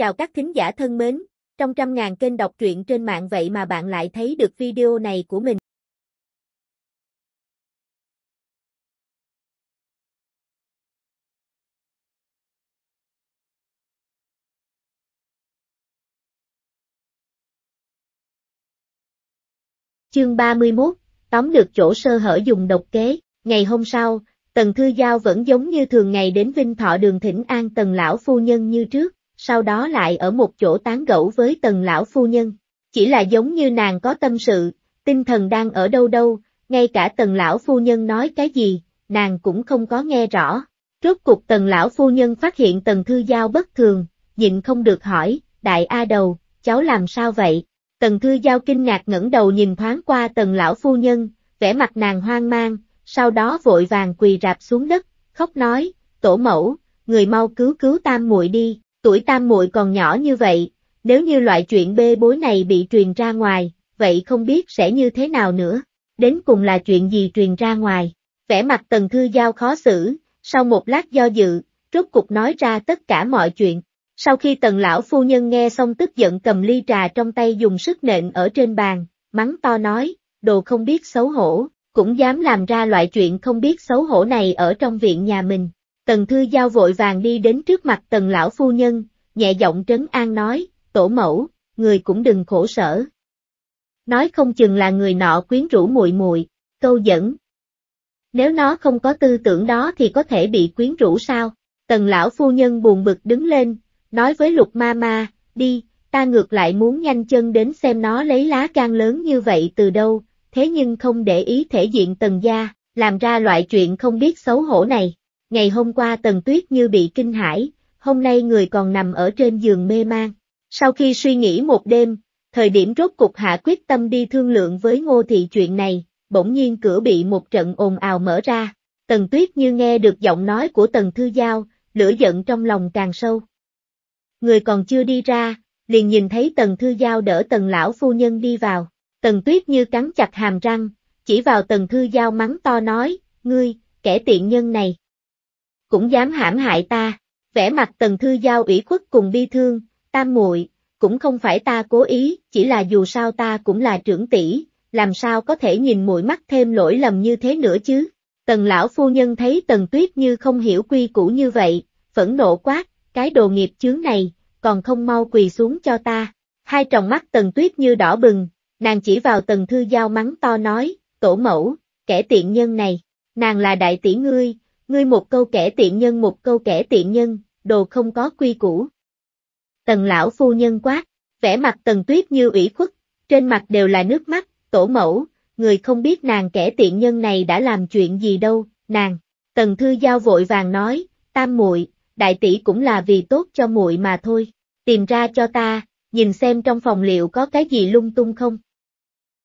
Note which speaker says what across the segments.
Speaker 1: Chào các thính giả thân mến, trong trăm ngàn kênh đọc truyện trên mạng vậy mà bạn lại thấy được video này của mình. Chương 31, tóm được chỗ sơ hở dùng độc kế, ngày hôm sau, Tần Thư Giao vẫn giống như thường ngày đến Vinh Thọ đường thỉnh an Tần Lão Phu Nhân như trước sau đó lại ở một chỗ tán gẫu với tần lão phu nhân. Chỉ là giống như nàng có tâm sự, tinh thần đang ở đâu đâu, ngay cả tần lão phu nhân nói cái gì, nàng cũng không có nghe rõ. Rốt cuộc tần lão phu nhân phát hiện tần thư giao bất thường, nhịn không được hỏi, đại A đầu, cháu làm sao vậy? Tần thư giao kinh ngạc ngẩng đầu nhìn thoáng qua tần lão phu nhân, vẻ mặt nàng hoang mang, sau đó vội vàng quỳ rạp xuống đất, khóc nói, tổ mẫu, người mau cứu cứu tam muội đi. Tuổi tam muội còn nhỏ như vậy, nếu như loại chuyện bê bối này bị truyền ra ngoài, vậy không biết sẽ như thế nào nữa. Đến cùng là chuyện gì truyền ra ngoài. Vẻ mặt Tần Thư Giao khó xử, sau một lát do dự, rốt cục nói ra tất cả mọi chuyện. Sau khi Tần Lão Phu Nhân nghe xong tức giận cầm ly trà trong tay dùng sức nện ở trên bàn, mắng to nói, đồ không biết xấu hổ, cũng dám làm ra loại chuyện không biết xấu hổ này ở trong viện nhà mình. Tần Thư Giao vội vàng đi đến trước mặt tần lão phu nhân, nhẹ giọng trấn an nói, tổ mẫu, người cũng đừng khổ sở. Nói không chừng là người nọ quyến rũ muội muội, câu dẫn. Nếu nó không có tư tưởng đó thì có thể bị quyến rũ sao? Tần lão phu nhân buồn bực đứng lên, nói với lục ma ma, đi, ta ngược lại muốn nhanh chân đến xem nó lấy lá can lớn như vậy từ đâu, thế nhưng không để ý thể diện tần gia, làm ra loại chuyện không biết xấu hổ này. Ngày hôm qua Tần Tuyết như bị kinh hãi, hôm nay người còn nằm ở trên giường mê man. Sau khi suy nghĩ một đêm, thời điểm rốt cục hạ quyết tâm đi thương lượng với Ngô Thị chuyện này, bỗng nhiên cửa bị một trận ồn ào mở ra. Tần Tuyết như nghe được giọng nói của Tần Thư Giao, lửa giận trong lòng càng sâu. Người còn chưa đi ra, liền nhìn thấy Tần Thư Giao đỡ Tần Lão Phu Nhân đi vào. Tần Tuyết như cắn chặt hàm răng, chỉ vào Tần Thư Giao mắng to nói, ngươi, kẻ tiện nhân này cũng dám hãm hại ta. Vẻ mặt Tần Thư Giao ủy khuất cùng bi thương, tam muội cũng không phải ta cố ý, chỉ là dù sao ta cũng là trưởng tỷ, làm sao có thể nhìn mũi mắt thêm lỗi lầm như thế nữa chứ. Tần lão phu nhân thấy Tần Tuyết như không hiểu quy củ như vậy, phẫn nộ quát, cái đồ nghiệp chướng này, còn không mau quỳ xuống cho ta. Hai tròng mắt Tần Tuyết như đỏ bừng, nàng chỉ vào Tần Thư Giao mắng to nói, tổ mẫu, kẻ tiện nhân này, nàng là đại tỷ ngươi, Ngươi một câu kẻ tiện nhân một câu kẻ tiện nhân, đồ không có quy củ. Tần lão phu nhân quát, vẻ mặt tần tuyết như ủy khuất, trên mặt đều là nước mắt, tổ mẫu, người không biết nàng kẻ tiện nhân này đã làm chuyện gì đâu, nàng. Tần thư giao vội vàng nói, tam muội, đại tỷ cũng là vì tốt cho muội mà thôi, tìm ra cho ta, nhìn xem trong phòng liệu có cái gì lung tung không.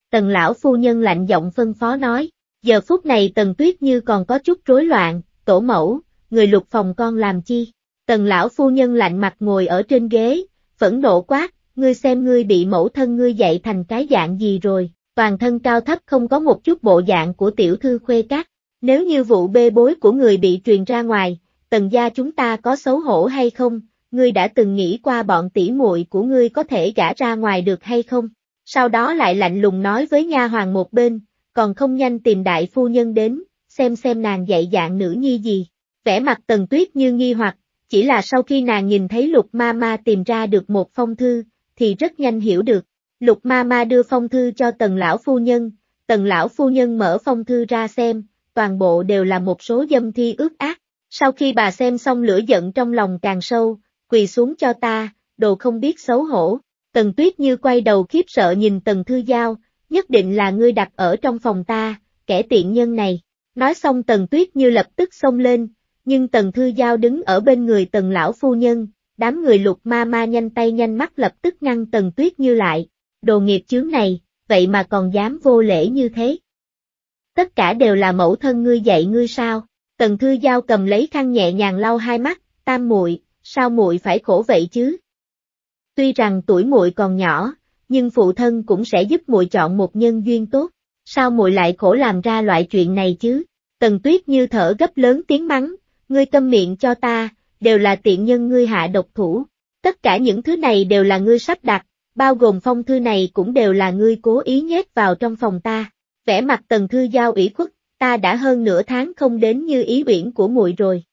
Speaker 1: Tần lão phu nhân lạnh giọng phân phó nói, giờ phút này tần tuyết như còn có chút rối loạn, tổ mẫu, người lục phòng con làm chi? Tần lão phu nhân lạnh mặt ngồi ở trên ghế, phẫn nộ quát, ngươi xem ngươi bị mẫu thân ngươi dạy thành cái dạng gì rồi, toàn thân cao thấp không có một chút bộ dạng của tiểu thư khuê cát. Nếu như vụ bê bối của người bị truyền ra ngoài, tần gia chúng ta có xấu hổ hay không, ngươi đã từng nghĩ qua bọn tỷ muội của ngươi có thể gả ra ngoài được hay không? Sau đó lại lạnh lùng nói với nha hoàng một bên, còn không nhanh tìm đại phu nhân đến, xem xem nàng dạy dạng nữ nhi gì. Vẻ mặt tần tuyết như nghi hoặc, chỉ là sau khi nàng nhìn thấy lục ma ma tìm ra được một phong thư, thì rất nhanh hiểu được. Lục ma ma đưa phong thư cho tần lão phu nhân, tần lão phu nhân mở phong thư ra xem, toàn bộ đều là một số dâm thi ước ác. Sau khi bà xem xong lửa giận trong lòng càng sâu, quỳ xuống cho ta, đồ không biết xấu hổ. Tần tuyết như quay đầu khiếp sợ nhìn tần thư giao, nhất định là ngươi đặt ở trong phòng ta, kẻ tiện nhân này. Nói xong Tần Tuyết như lập tức xông lên, nhưng Tần Thư Giao đứng ở bên người Tần Lão Phu Nhân, đám người lục ma ma nhanh tay nhanh mắt lập tức ngăn Tần Tuyết như lại, đồ nghiệp chướng này, vậy mà còn dám vô lễ như thế. Tất cả đều là mẫu thân ngươi dạy ngươi sao, Tần Thư Giao cầm lấy khăn nhẹ nhàng lau hai mắt, tam muội sao muội phải khổ vậy chứ? Tuy rằng tuổi muội còn nhỏ, nhưng phụ thân cũng sẽ giúp muội chọn một nhân duyên tốt sao muội lại khổ làm ra loại chuyện này chứ? Tần tuyết như thở gấp lớn tiếng mắng, ngươi câm miệng cho ta, đều là tiện nhân ngươi hạ độc thủ. Tất cả những thứ này đều là ngươi sắp đặt, bao gồm phong thư này cũng đều là ngươi cố ý nhét vào trong phòng ta. Vẽ mặt tần thư giao ủy khuất, ta đã hơn nửa tháng không đến như ý uyển của muội rồi.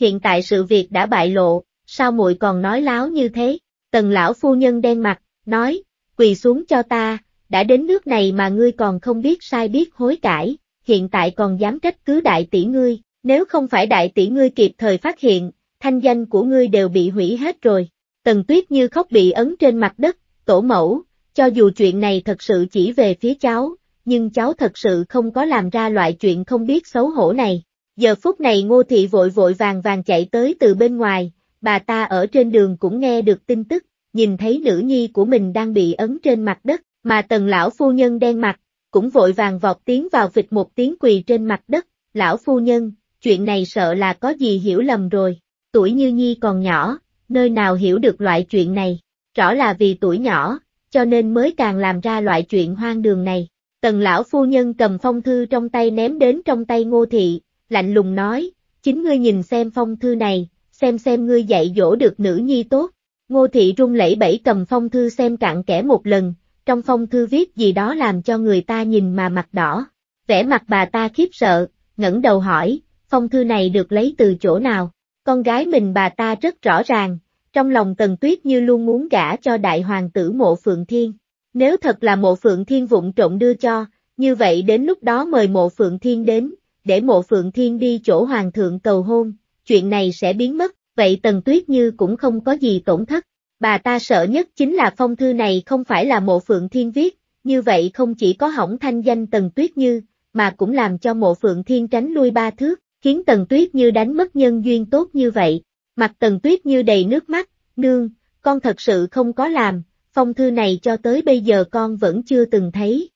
Speaker 1: Hiện tại sự việc đã bại lộ, sao muội còn nói láo như thế? Tần lão phu nhân đen mặt, nói, quỳ xuống cho ta, đã đến nước này mà ngươi còn không biết sai biết hối cải, hiện tại còn dám trách cứ đại tỷ ngươi, nếu không phải đại tỷ ngươi kịp thời phát hiện, thanh danh của ngươi đều bị hủy hết rồi. Tần tuyết như khóc bị ấn trên mặt đất, tổ mẫu, cho dù chuyện này thật sự chỉ về phía cháu, nhưng cháu thật sự không có làm ra loại chuyện không biết xấu hổ này. Giờ phút này ngô thị vội vội vàng vàng chạy tới từ bên ngoài, bà ta ở trên đường cũng nghe được tin tức, nhìn thấy nữ nhi của mình đang bị ấn trên mặt đất, mà tần lão phu nhân đen mặt, cũng vội vàng vọt tiến vào vịt một tiếng quỳ trên mặt đất, lão phu nhân, chuyện này sợ là có gì hiểu lầm rồi, tuổi như nhi còn nhỏ, nơi nào hiểu được loại chuyện này, rõ là vì tuổi nhỏ, cho nên mới càng làm ra loại chuyện hoang đường này. Tần lão phu nhân cầm phong thư trong tay ném đến trong tay ngô thị, lạnh lùng nói, chính ngươi nhìn xem phong thư này, xem xem ngươi dạy dỗ được nữ nhi tốt. Ngô thị run lẩy bẩy cầm phong thư xem cặn kẽ một lần, trong phong thư viết gì đó làm cho người ta nhìn mà mặt đỏ. Vẻ mặt bà ta khiếp sợ, ngẩng đầu hỏi, phong thư này được lấy từ chỗ nào? Con gái mình bà ta rất rõ ràng, trong lòng Tần Tuyết như luôn muốn gả cho đại hoàng tử Mộ Phượng Thiên. Nếu thật là Mộ Phượng Thiên vụng trộn đưa cho, như vậy đến lúc đó mời Mộ Phượng Thiên đến, để Mộ Phượng Thiên đi chỗ hoàng thượng cầu hôn, chuyện này sẽ biến mất, vậy Tần Tuyết Như cũng không có gì tổn thất. Bà ta sợ nhất chính là phong thư này không phải là mộ phượng thiên viết, như vậy không chỉ có hỏng thanh danh Tần Tuyết Như, mà cũng làm cho mộ phượng thiên tránh lui ba thước, khiến Tần Tuyết Như đánh mất nhân duyên tốt như vậy. Mặt Tần Tuyết Như đầy nước mắt, nương, con thật sự không có làm, phong thư này cho tới bây giờ con vẫn chưa từng thấy.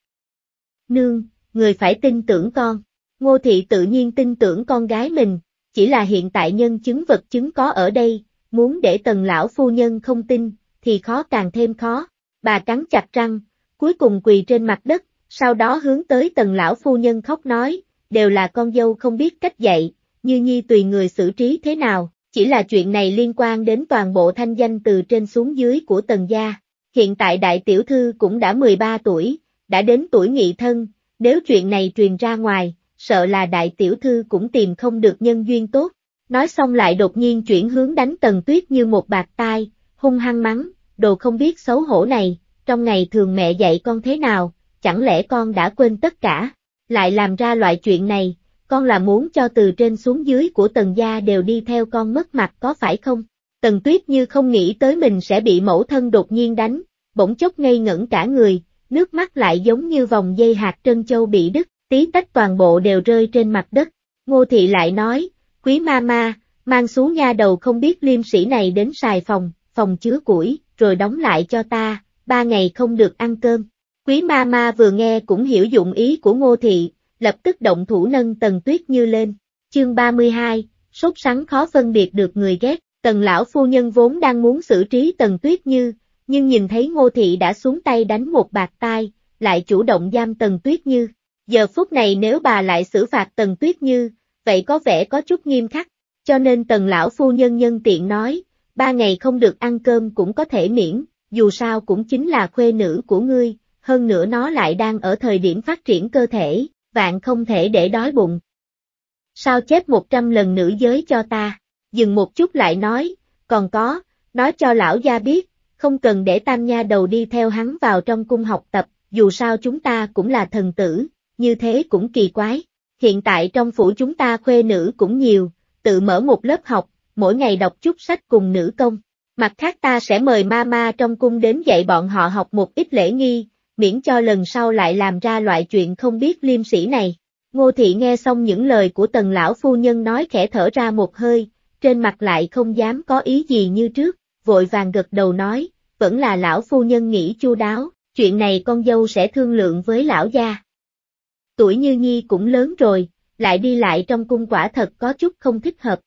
Speaker 1: Nương, người phải tin tưởng con. Ngô Thị tự nhiên tin tưởng con gái mình, chỉ là hiện tại nhân chứng vật chứng có ở đây, muốn để tần lão phu nhân không tin, thì khó càng thêm khó. Bà cắn chặt răng, cuối cùng quỳ trên mặt đất, sau đó hướng tới tần lão phu nhân khóc nói, đều là con dâu không biết cách dạy, như nhi tùy người xử trí thế nào, chỉ là chuyện này liên quan đến toàn bộ thanh danh từ trên xuống dưới của tần gia. Hiện tại đại tiểu thư cũng đã 13 tuổi, đã đến tuổi nghị thân, nếu chuyện này truyền ra ngoài, sợ là đại tiểu thư cũng tìm không được nhân duyên tốt. Nói xong lại đột nhiên chuyển hướng đánh Tần Tuyết như một bạc tai, hung hăng mắng, đồ không biết xấu hổ này, trong ngày thường mẹ dạy con thế nào, chẳng lẽ con đã quên tất cả, lại làm ra loại chuyện này, con là muốn cho từ trên xuống dưới của Tần gia đều đi theo con mất mặt có phải không? Tần Tuyết như không nghĩ tới mình sẽ bị mẫu thân đột nhiên đánh, bỗng chốc ngây ngẩn cả người, nước mắt lại giống như vòng dây hạt trân châu bị đứt, tí tách toàn bộ đều rơi trên mặt đất. Ngô Thị lại nói, Quý ma ma, mang xuống nha đầu không biết liêm sĩ này đến xài phòng, phòng chứa củi, rồi đóng lại cho ta, ba ngày không được ăn cơm. Quý ma ma vừa nghe cũng hiểu dụng ý của ngô thị, lập tức động thủ nâng tần tuyết như lên. Chương 32, sốt sắng khó phân biệt được người ghét, tần lão phu nhân vốn đang muốn xử trí tần tuyết như, nhưng nhìn thấy ngô thị đã xuống tay đánh một bạc tai, lại chủ động giam tần tuyết như. Giờ phút này nếu bà lại xử phạt tần tuyết như, vậy có vẻ có chút nghiêm khắc, cho nên tần lão phu nhân nhân tiện nói, ba ngày không được ăn cơm cũng có thể miễn, dù sao cũng chính là khuê nữ của ngươi, hơn nữa nó lại đang ở thời điểm phát triển cơ thể, vạn không thể để đói bụng. Sao chép một trăm lần nữ giới cho ta, dừng một chút lại nói, còn có, nói cho lão gia biết, không cần để tam nha đầu đi theo hắn vào trong cung học tập, dù sao chúng ta cũng là thần tử, như thế cũng kỳ quái. Hiện tại trong phủ chúng ta khuê nữ cũng nhiều, tự mở một lớp học, mỗi ngày đọc chút sách cùng nữ công. Mặt khác ta sẽ mời mama trong cung đến dạy bọn họ học một ít lễ nghi, miễn cho lần sau lại làm ra loại chuyện không biết liêm sĩ này. Ngô thị nghe xong những lời của tần lão phu nhân nói khẽ thở ra một hơi, trên mặt lại không dám có ý gì như trước, vội vàng gật đầu nói, vẫn là lão phu nhân nghĩ chu đáo, chuyện này con dâu sẽ thương lượng với lão gia tuổi Như Nhi cũng lớn rồi, lại đi lại trong cung quả thật có chút không thích hợp.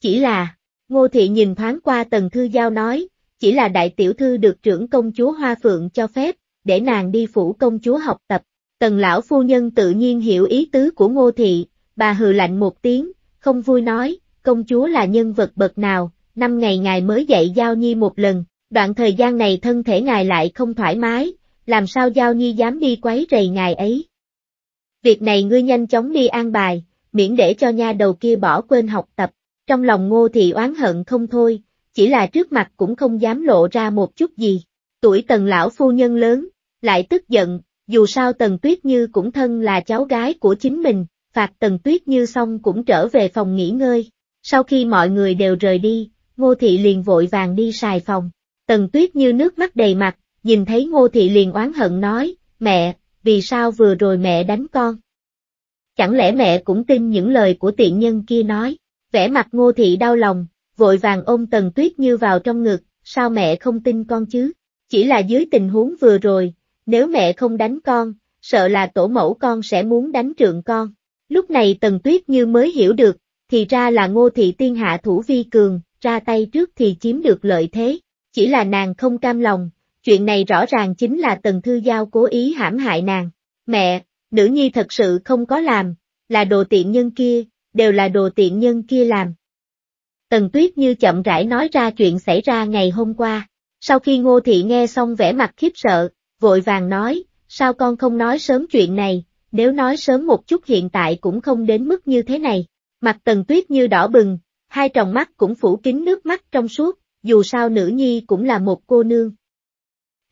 Speaker 1: Chỉ là, Ngô Thị nhìn thoáng qua Tần Thư Giao nói, chỉ là đại tiểu thư được trưởng công chúa Hoa Phượng cho phép, để nàng đi phủ công chúa học tập. Tần lão phu nhân tự nhiên hiểu ý tứ của Ngô Thị, bà hừ lạnh một tiếng, không vui nói, công chúa là nhân vật bậc nào, năm ngày ngài mới dạy Giao Nhi một lần, đoạn thời gian này thân thể ngài lại không thoải mái, làm sao Giao Nhi dám đi quấy rầy ngài ấy. Việc này ngươi nhanh chóng đi an bài, miễn để cho nha đầu kia bỏ quên học tập. Trong lòng ngô thị oán hận không thôi, chỉ là trước mặt cũng không dám lộ ra một chút gì. Tuổi tần lão phu nhân lớn, lại tức giận, dù sao tần tuyết như cũng thân là cháu gái của chính mình, phạt tần tuyết như xong cũng trở về phòng nghỉ ngơi. Sau khi mọi người đều rời đi, ngô thị liền vội vàng đi xài phòng. Tần tuyết như nước mắt đầy mặt, nhìn thấy ngô thị liền oán hận nói, mẹ, vì sao vừa rồi mẹ đánh con? Chẳng lẽ mẹ cũng tin những lời của tiện nhân kia nói? Vẻ mặt ngô thị đau lòng, vội vàng ôm tần tuyết như vào trong ngực, sao mẹ không tin con chứ? Chỉ là dưới tình huống vừa rồi, nếu mẹ không đánh con, sợ là tổ mẫu con sẽ muốn đánh trượng con. Lúc này tần tuyết như mới hiểu được, thì ra là ngô thị tiên hạ thủ vi cường, ra tay trước thì chiếm được lợi thế. Chỉ là nàng không cam lòng, chuyện này rõ ràng chính là Tần Thư Giao cố ý hãm hại nàng. Mẹ, nữ nhi thật sự không có làm, là đồ tiện nhân kia, đều là đồ tiện nhân kia làm. Tần Tuyết như chậm rãi nói ra chuyện xảy ra ngày hôm qua, sau khi Ngô Thị nghe xong vẻ mặt khiếp sợ, vội vàng nói, sao con không nói sớm chuyện này, nếu nói sớm một chút hiện tại cũng không đến mức như thế này. Mặt Tần Tuyết như đỏ bừng, hai tròng mắt cũng phủ kín nước mắt trong suốt, dù sao nữ nhi cũng là một cô nương,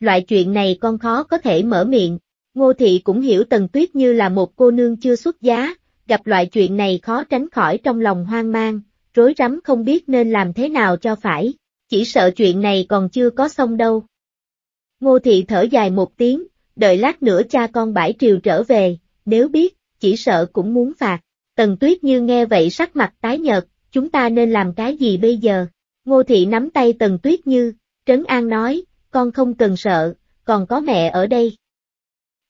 Speaker 1: loại chuyện này con khó có thể mở miệng. Ngô Thị cũng hiểu Tần Tuyết như là một cô nương chưa xuất giá, gặp loại chuyện này khó tránh khỏi trong lòng hoang mang, rối rắm không biết nên làm thế nào cho phải, chỉ sợ chuyện này còn chưa có xong đâu. Ngô Thị thở dài một tiếng, đợi lát nữa cha con bãi triều trở về, nếu biết, chỉ sợ cũng muốn phạt. Tần Tuyết như nghe vậy sắc mặt tái nhợt, chúng ta nên làm cái gì bây giờ? Ngô Thị nắm tay Tần Tuyết như, Trấn An nói, con không cần sợ, còn có mẹ ở đây.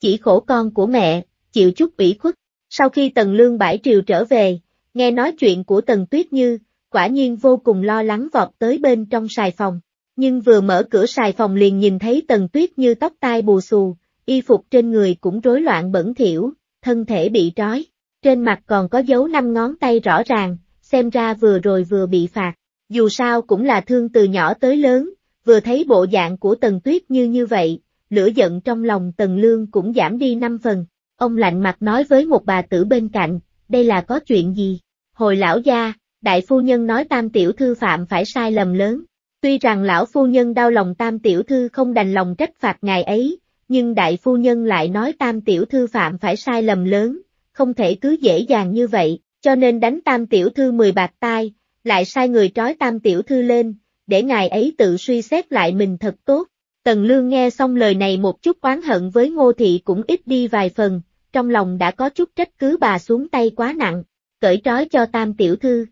Speaker 1: Chỉ khổ con của mẹ, chịu chút ủy khuất. Sau khi Tần Lương Bãi Triều trở về, nghe nói chuyện của Tần Tuyết Như, quả nhiên vô cùng lo lắng vọt tới bên trong sài phòng. Nhưng vừa mở cửa sài phòng liền nhìn thấy Tần Tuyết Như tóc tai bù xù, y phục trên người cũng rối loạn bẩn thỉu, thân thể bị trói. Trên mặt còn có dấu năm ngón tay rõ ràng, xem ra vừa rồi vừa bị phạt. Dù sao cũng là thương từ nhỏ tới lớn, vừa thấy bộ dạng của Tần Tuyết như như vậy, lửa giận trong lòng Tần Lương cũng giảm đi năm phần. Ông lạnh mặt nói với một bà tử bên cạnh, đây là có chuyện gì? Hồi lão gia, đại phu nhân nói tam tiểu thư phạm phải sai lầm lớn. Tuy rằng lão phu nhân đau lòng tam tiểu thư không đành lòng trách phạt ngài ấy, nhưng đại phu nhân lại nói tam tiểu thư phạm phải sai lầm lớn, không thể cứ dễ dàng như vậy, cho nên đánh tam tiểu thư mười bạc tai, lại sai người trói tam tiểu thư lên, để ngài ấy tự suy xét lại mình thật tốt. Tần Lương nghe xong lời này một chút oán hận với Ngô Thị cũng ít đi vài phần, trong lòng đã có chút trách cứ bà xuống tay quá nặng, cởi trói cho tam tiểu thư.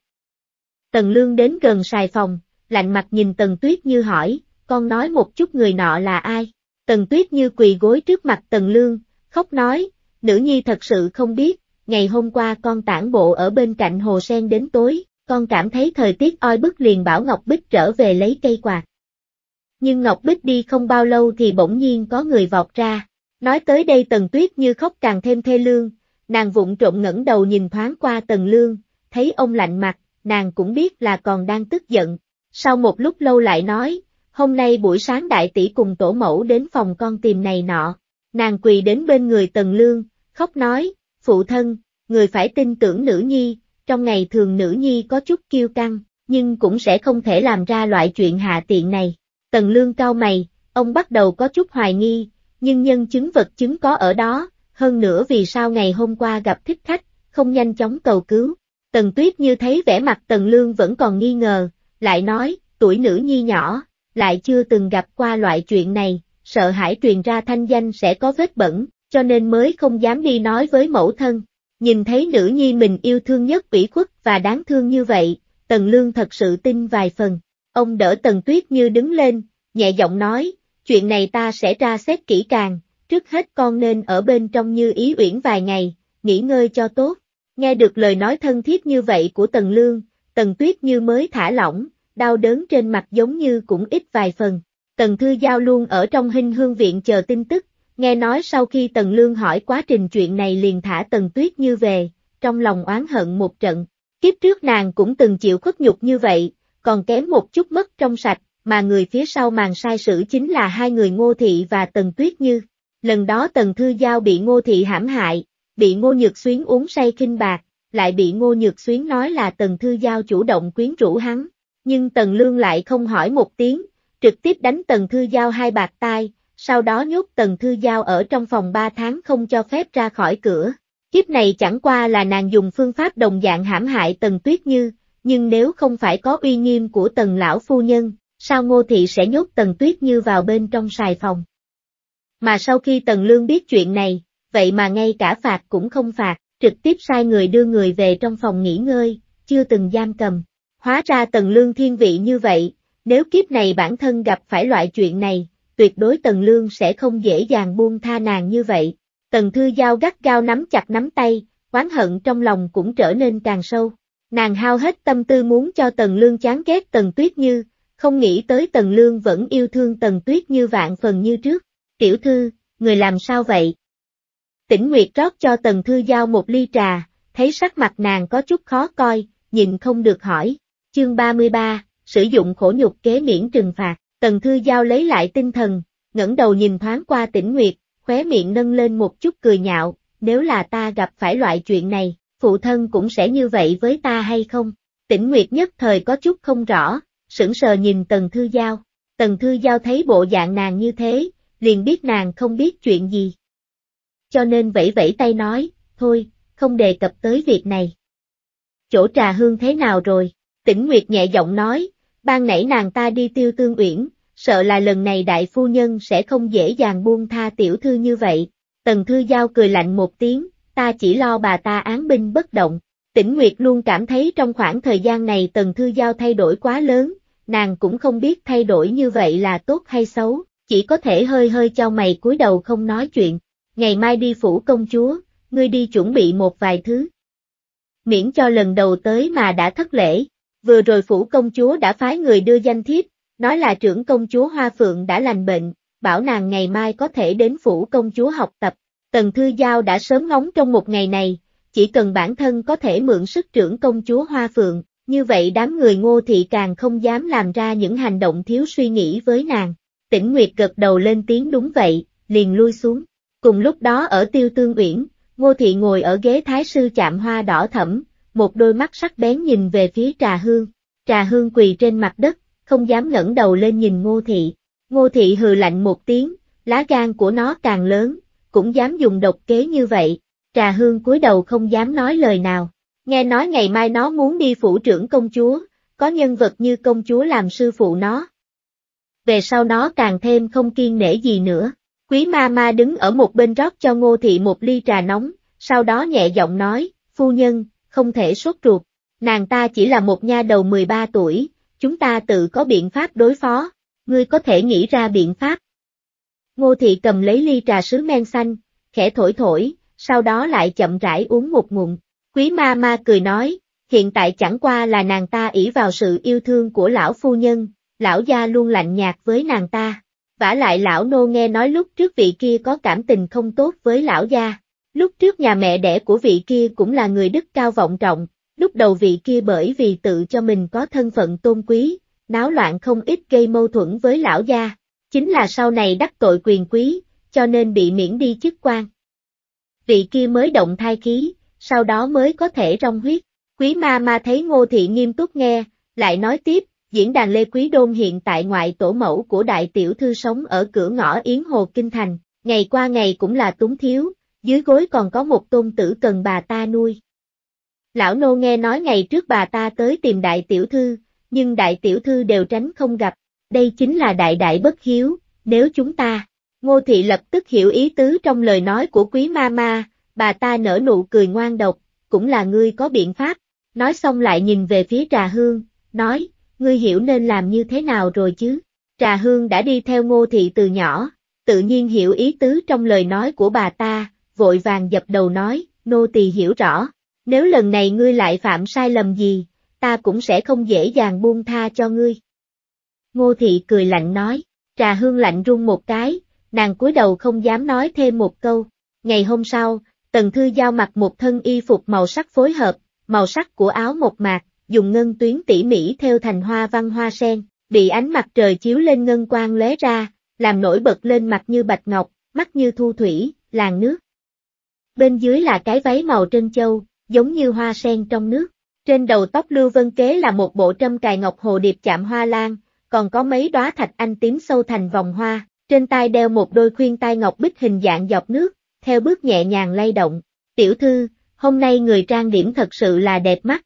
Speaker 1: Tần Lương đến gần xài phòng, lạnh mặt nhìn Tần Tuyết Như hỏi, con nói một chút người nọ là ai? Tần Tuyết Như quỳ gối trước mặt Tần Lương, khóc nói, nữ nhi thật sự không biết, ngày hôm qua con tản bộ ở bên cạnh hồ sen đến tối, con cảm thấy thời tiết oi bức liền bảo Ngọc Bích trở về lấy cây quạt. Nhưng Ngọc Bích đi không bao lâu thì bỗng nhiên có người vọt ra. Nói tới đây Tần Tuyết như khóc càng thêm thê lương, nàng vụng trộm ngẩng đầu nhìn thoáng qua Tần Lương, thấy ông lạnh mặt, nàng cũng biết là còn đang tức giận. Sau một lúc lâu lại nói, hôm nay buổi sáng đại tỷ cùng tổ mẫu đến phòng con tìm này nọ. Nàng quỳ đến bên người Tần Lương, khóc nói, phụ thân, người phải tin tưởng nữ nhi, trong ngày thường nữ nhi có chút kiêu căng, nhưng cũng sẽ không thể làm ra loại chuyện hạ tiện này. Tần lương cao mày, ông bắt đầu có chút hoài nghi, nhưng nhân chứng vật chứng có ở đó, hơn nữa vì sao ngày hôm qua gặp thích khách, không nhanh chóng cầu cứu. Tần tuyết như thấy vẻ mặt tần lương vẫn còn nghi ngờ, lại nói, tuổi nữ nhi nhỏ, lại chưa từng gặp qua loại chuyện này, sợ hãi truyền ra thanh danh sẽ có vết bẩn, cho nên mới không dám đi nói với mẫu thân. Nhìn thấy nữ nhi mình yêu thương nhất ủy khuất và đáng thương như vậy, Tần Lương thật sự tin vài phần. Ông đỡ Tần Tuyết Như đứng lên, nhẹ giọng nói, chuyện này ta sẽ tra xét kỹ càng, trước hết con nên ở bên trong Như Ý Uyển vài ngày, nghỉ ngơi cho tốt. Nghe được lời nói thân thiết như vậy của Tần Lương, Tần Tuyết Như mới thả lỏng, đau đớn trên mặt giống như cũng ít vài phần. Tần Thư Giao luôn ở trong hình hương viện chờ tin tức, Nghe nói sau khi Tần Lương hỏi quá trình chuyện này liền thả Tần Tuyết Như về, trong lòng oán hận một trận. Kiếp trước nàng cũng từng chịu khuất nhục như vậy, còn kém một chút mất trong sạch, mà người phía sau màn sai sử chính là hai người Ngô Thị và Tần Tuyết Như. Lần đó Tần Thư Giao bị Ngô Thị hãm hại, bị Ngô Nhược Xuyến uống say kinh bạc, lại bị Ngô Nhược Xuyến nói là Tần Thư Giao chủ động quyến rũ hắn. Nhưng Tần Lương lại không hỏi một tiếng, trực tiếp đánh Tần Thư Giao hai bạc tai, sau đó nhốt Tần Thư Giao ở trong phòng 3 tháng không cho phép ra khỏi cửa. Kiếp này chẳng qua là nàng dùng phương pháp đồng dạng hãm hại Tần Tuyết Như, nhưng nếu không phải có uy nghiêm của Tần Lão Phu Nhân, sao Ngô Thị sẽ nhốt Tần Tuyết Như vào bên trong xài phòng? Mà sau khi Tần Lương biết chuyện này, vậy mà ngay cả phạt cũng không phạt, trực tiếp sai người đưa người về trong phòng nghỉ ngơi, chưa từng giam cầm. Hóa ra Tần Lương thiên vị như vậy, nếu kiếp này bản thân gặp phải loại chuyện này, tuyệt đối Tần Lương sẽ không dễ dàng buông tha nàng như vậy. Tần Thư Giao gắt gao nắm chặt nắm tay, oán hận trong lòng cũng trở nên càng sâu. Nàng hao hết tâm tư muốn cho Tần Lương chán ghét Tần Tuyết Như, không nghĩ tới Tần Lương vẫn yêu thương Tần Tuyết Như vạn phần như trước. Tiểu thư, người làm sao vậy? Tĩnh Nguyệt rót cho Tần Thư Giao một ly trà, thấy sắc mặt nàng có chút khó coi, nhìn không được hỏi. Chương 33, sử dụng khổ nhục kế miễn trừng phạt. Tần Thư Giao lấy lại tinh thần, ngẩng đầu nhìn thoáng qua tỉnh Nguyệt, khóe miệng nâng lên một chút cười nhạo, nếu là ta gặp phải loại chuyện này, phụ thân cũng sẽ như vậy với ta hay không? Tỉnh Nguyệt nhất thời có chút không rõ, sững sờ nhìn Tần Thư Giao. Tần Thư Giao thấy bộ dạng nàng như thế, liền biết nàng không biết chuyện gì. Cho nên vẫy vẫy tay nói, thôi, không đề cập tới việc này. Chỗ trà hương thế nào rồi? Tỉnh Nguyệt nhẹ giọng nói, ban nãy nàng ta đi tiêu tương uyển, sợ là lần này đại phu nhân sẽ không dễ dàng buông tha tiểu thư như vậy. Tần Thư Giao cười lạnh một tiếng, ta chỉ lo bà ta án binh bất động. Tĩnh Nguyệt luôn cảm thấy trong khoảng thời gian này Tần Thư Giao thay đổi quá lớn, nàng cũng không biết thay đổi như vậy là tốt hay xấu, chỉ có thể hơi hơi cho mày cúi đầu không nói chuyện. Ngày mai đi phủ công chúa, ngươi đi chuẩn bị một vài thứ. Miễn cho lần đầu tới mà đã thất lễ, Vừa rồi phủ công chúa đã phái người đưa danh thiếp, nói là trưởng công chúa Hoa Phượng đã lành bệnh, bảo nàng ngày mai có thể đến phủ công chúa học tập. Tần Thư Giao đã sớm ngóng trong một ngày này, chỉ cần bản thân có thể mượn sức trưởng công chúa Hoa Phượng, như vậy đám người ngô thị càng không dám làm ra những hành động thiếu suy nghĩ với nàng. Tĩnh Nguyệt gật đầu lên tiếng đúng vậy, liền lui xuống. Cùng lúc đó ở tiêu tương uyển, ngô thị ngồi ở ghế thái sư chạm hoa đỏ thẫm, một đôi mắt sắc bén nhìn về phía Trà Hương. Trà Hương quỳ trên mặt đất, không dám ngẩng đầu lên nhìn Ngô Thị. Ngô Thị hừ lạnh một tiếng, lá gan của nó càng lớn, cũng dám dùng độc kế như vậy. Trà Hương cúi đầu không dám nói lời nào. Nghe nói ngày mai nó muốn đi phủ trưởng công chúa, có nhân vật như công chúa làm sư phụ nó. Về sau nó càng thêm không kiên nể gì nữa. Quý ma ma đứng ở một bên rót cho Ngô Thị một ly trà nóng, sau đó nhẹ giọng nói, phu nhân, không thể sốt ruột, nàng ta chỉ là một nha đầu 13 tuổi, chúng ta tự có biện pháp đối phó, ngươi có thể nghĩ ra biện pháp. Ngô thị cầm lấy ly trà sứ men xanh, khẽ thổi thổi, sau đó lại chậm rãi uống một ngụm, quý ma ma cười nói, hiện tại chẳng qua là nàng ta ỷ vào sự yêu thương của lão phu nhân, lão gia luôn lạnh nhạt với nàng ta. Vả lại lão nô nghe nói lúc trước vị kia có cảm tình không tốt với lão gia, Lúc trước nhà mẹ đẻ của vị kia cũng là người đức cao vọng trọng, lúc đầu vị kia bởi vì tự cho mình có thân phận tôn quý, náo loạn không ít gây mâu thuẫn với lão gia, chính là sau này đắc tội quyền quý, cho nên bị miễn đi chức quan. Vị kia mới động thai khí, sau đó mới có thể rong huyết. Quý ma ma thấy Ngô Thị nghiêm túc nghe, lại nói tiếp, diễn đàn Lê Quý Đôn hiện tại ngoại tổ mẫu của đại tiểu thư sống ở cửa ngõ Yến Hồ Kinh Thành, ngày qua ngày cũng là túng thiếu, dưới gối còn có một tôn tử cần bà ta nuôi. Lão nô nghe nói ngày trước bà ta tới tìm đại tiểu thư, nhưng đại tiểu thư đều tránh không gặp, đây chính là đại đại bất hiếu, nếu chúng ta. Ngô thị lập tức hiểu ý tứ trong lời nói của quý ma ma, bà ta nở nụ cười ngoan độc, cũng là ngươi có biện pháp, nói xong lại nhìn về phía trà hương, nói, ngươi hiểu nên làm như thế nào rồi chứ. Trà hương đã đi theo ngô thị từ nhỏ, tự nhiên hiểu ý tứ trong lời nói của bà ta, vội vàng dập đầu nói, nô tỳ hiểu rõ, nếu lần này ngươi lại phạm sai lầm gì, ta cũng sẽ không dễ dàng buông tha cho ngươi. Ngô thị cười lạnh nói, trà hương lạnh run một cái, nàng cúi đầu không dám nói thêm một câu. Ngày hôm sau, Tần Thư giao mặc một thân y phục màu sắc phối hợp, màu sắc của áo một mạc, dùng ngân tuyến tỉ mỉ theo thành hoa văn hoa sen, bị ánh mặt trời chiếu lên ngân quang lóe ra, làm nổi bật lên mặt như bạch ngọc, mắt như thu thủy, làng nước bên dưới là cái váy màu trân châu, giống như hoa sen trong nước. Trên đầu tóc Lưu Vân Kế là một bộ trâm cài ngọc hồ điệp chạm hoa lan, còn có mấy đóa thạch anh tím sâu thành vòng hoa, trên tay đeo một đôi khuyên tai ngọc bích hình dạng dọc nước, theo bước nhẹ nhàng lay động. Tiểu thư, hôm nay người trang điểm thật sự là đẹp mắt.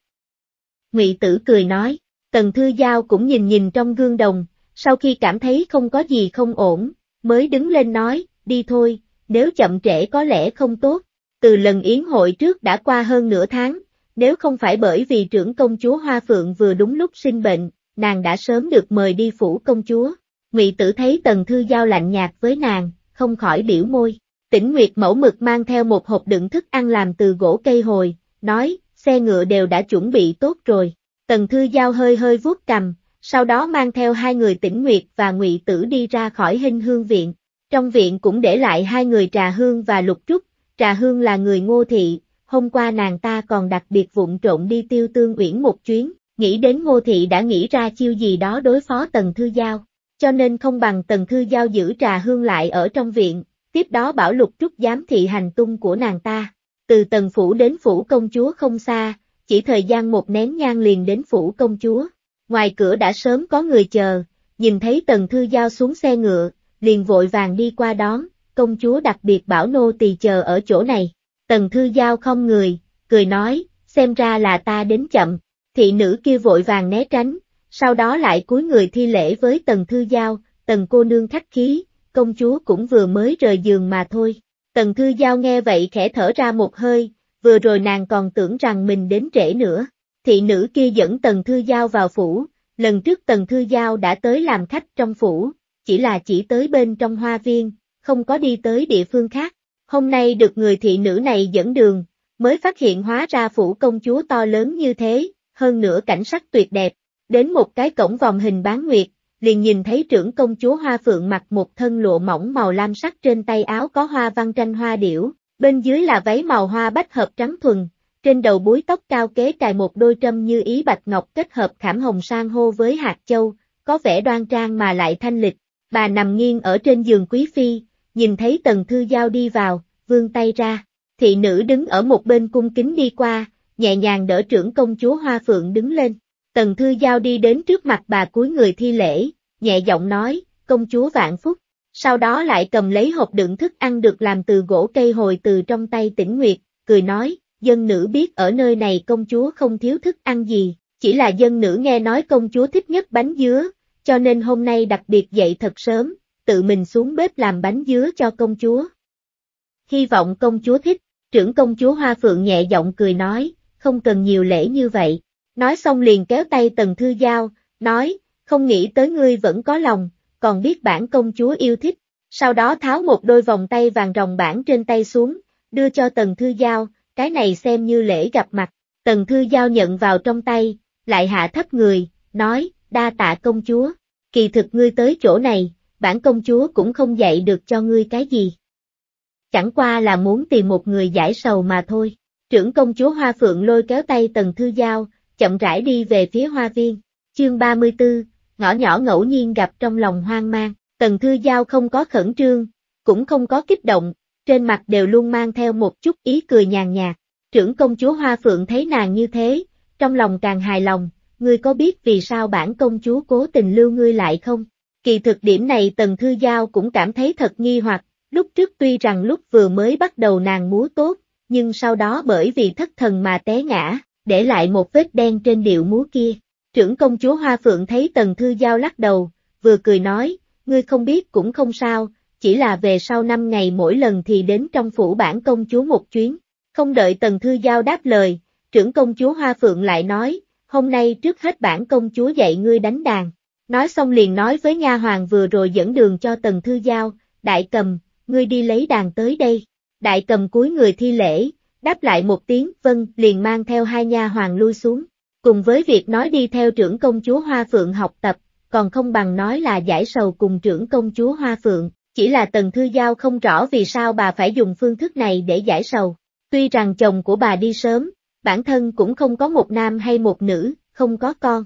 Speaker 1: Ngụy tử cười nói, tần thư giao cũng nhìn nhìn trong gương đồng, sau khi cảm thấy không có gì không ổn, mới đứng lên nói, đi thôi, nếu chậm trễ có lẽ không tốt. Từ lần yến hội trước đã qua hơn nửa tháng, nếu không phải bởi vì trưởng công chúa Hoa Phượng vừa đúng lúc sinh bệnh, nàng đã sớm được mời đi phủ công chúa. Ngụy Tử thấy Tần Thư Giao lạnh nhạt với nàng, không khỏi biểu môi. Tĩnh Nguyệt mẫu mực mang theo một hộp đựng thức ăn làm từ gỗ cây hồi, nói, xe ngựa đều đã chuẩn bị tốt rồi. Tần Thư Giao hơi hơi vuốt cầm, sau đó mang theo hai người Tĩnh Nguyệt và Ngụy Tử đi ra khỏi hình hương viện. Trong viện cũng để lại hai người trà hương và lục trúc, Trà Hương là người ngô thị, hôm qua nàng ta còn đặc biệt vụn trộn đi tiêu tương uyển một chuyến, nghĩ đến ngô thị đã nghĩ ra chiêu gì đó đối phó Tần Thư Giao, cho nên không bằng Tần Thư Giao giữ Trà Hương lại ở trong viện, tiếp đó bảo lục trúc giám thị hành tung của nàng ta. Từ Tần Phủ đến Phủ Công Chúa không xa, chỉ thời gian một nén nhang liền đến Phủ Công Chúa. Ngoài cửa đã sớm có người chờ, nhìn thấy Tần Thư Giao xuống xe ngựa, liền vội vàng đi qua đón, công chúa đặc biệt bảo nô tỳ chờ ở chỗ này. Tần Thư Giao không người, cười nói, xem ra là ta đến chậm, thị nữ kia vội vàng né tránh, sau đó lại cúi người thi lễ với Tần Thư Giao, Tần cô nương khách khí, công chúa cũng vừa mới rời giường mà thôi. Tần Thư Giao nghe vậy khẽ thở ra một hơi, vừa rồi nàng còn tưởng rằng mình đến trễ nữa. Thị nữ kia dẫn Tần Thư Giao vào phủ, lần trước Tần Thư Giao đã tới làm khách trong phủ, chỉ là chỉ tới bên trong hoa viên, không có đi tới địa phương khác. Hôm nay được người thị nữ này dẫn đường, mới phát hiện hóa ra phủ công chúa to lớn như thế, hơn nữa cảnh sắc tuyệt đẹp. Đến một cái cổng vòng hình bán nguyệt, liền nhìn thấy trưởng công chúa Hoa Phượng mặc một thân lụa mỏng màu lam sắc trên tay áo có hoa văn tranh hoa điểu, bên dưới là váy màu hoa bách hợp trắng thuần, trên đầu búi tóc cao kế cài một đôi trâm như ý bạch ngọc kết hợp khảm hồng sang hô với hạt châu, có vẻ đoan trang mà lại thanh lịch. Bà nằm nghiêng ở trên giường quý phi, nhìn thấy Tần Thư Giao đi vào, vươn tay ra, thị nữ đứng ở một bên cung kính đi qua, nhẹ nhàng đỡ trưởng công chúa Hoa Phượng đứng lên. Tần Thư Giao đi đến trước mặt bà cuối người thi lễ, nhẹ giọng nói, công chúa vạn phúc, sau đó lại cầm lấy hộp đựng thức ăn được làm từ gỗ cây hồi từ trong tay tỉnh Nguyệt, cười nói, dân nữ biết ở nơi này công chúa không thiếu thức ăn gì, chỉ là dân nữ nghe nói công chúa thích nhất bánh dứa, cho nên hôm nay đặc biệt dậy thật sớm, tự mình xuống bếp làm bánh dứa cho công chúa. Hy vọng công chúa thích, trưởng công chúa Hoa Phượng nhẹ giọng cười nói, không cần nhiều lễ như vậy. Nói xong liền kéo tay Tần Thư Giao, nói, không nghĩ tới ngươi vẫn có lòng, còn biết bản công chúa yêu thích. Sau đó tháo một đôi vòng tay vàng rồng bản trên tay xuống, đưa cho Tần Thư Giao, cái này xem như lễ gặp mặt. Tần Thư Giao nhận vào trong tay, lại hạ thấp người, nói, đa tạ công chúa. Kỳ thực ngươi tới chỗ này, bản công chúa cũng không dạy được cho ngươi cái gì. Chẳng qua là muốn tìm một người giải sầu mà thôi. Trưởng công chúa Hoa Phượng lôi kéo tay Tần Thư Giao, chậm rãi đi về phía Hoa Viên. Chương 34, ngõ nhỏ ngẫu nhiên gặp trong lòng hoang mang, Tần Thư Giao không có khẩn trương, cũng không có kích động, trên mặt đều luôn mang theo một chút ý cười nhàn nhạt. Trưởng công chúa Hoa Phượng thấy nàng như thế, trong lòng càng hài lòng, ngươi có biết vì sao bản công chúa cố tình lưu ngươi lại không? Kỳ thực điểm này Tần Thư Giao cũng cảm thấy thật nghi hoặc, lúc trước tuy rằng lúc vừa mới bắt đầu nàng múa tốt, nhưng sau đó bởi vì thất thần mà té ngã, để lại một vết đen trên điệu múa kia. Trưởng công chúa Hoa Phượng thấy Tần Thư Giao lắc đầu, vừa cười nói, ngươi không biết cũng không sao, chỉ là về sau năm ngày mỗi lần thì đến trong phủ bản công chúa một chuyến. Không đợi Tần Thư Giao đáp lời, trưởng công chúa Hoa Phượng lại nói, hôm nay trước hết bản công chúa dạy ngươi đánh đàn, Nói xong liền nói với Nha Hoàng vừa rồi dẫn đường cho Tần Thư Giao, Đại Cầm, ngươi đi lấy đàn tới đây. Đại Cầm cúi người thi lễ, đáp lại một tiếng vâng liền mang theo hai Nha Hoàng lui xuống. Cùng với việc nói đi theo trưởng công chúa Hoa Phượng học tập, còn không bằng nói là giải sầu cùng trưởng công chúa Hoa Phượng, chỉ là Tần Thư Giao không rõ vì sao bà phải dùng phương thức này để giải sầu. Tuy rằng chồng của bà đi sớm, bản thân cũng không có một nam hay một nữ, không có con,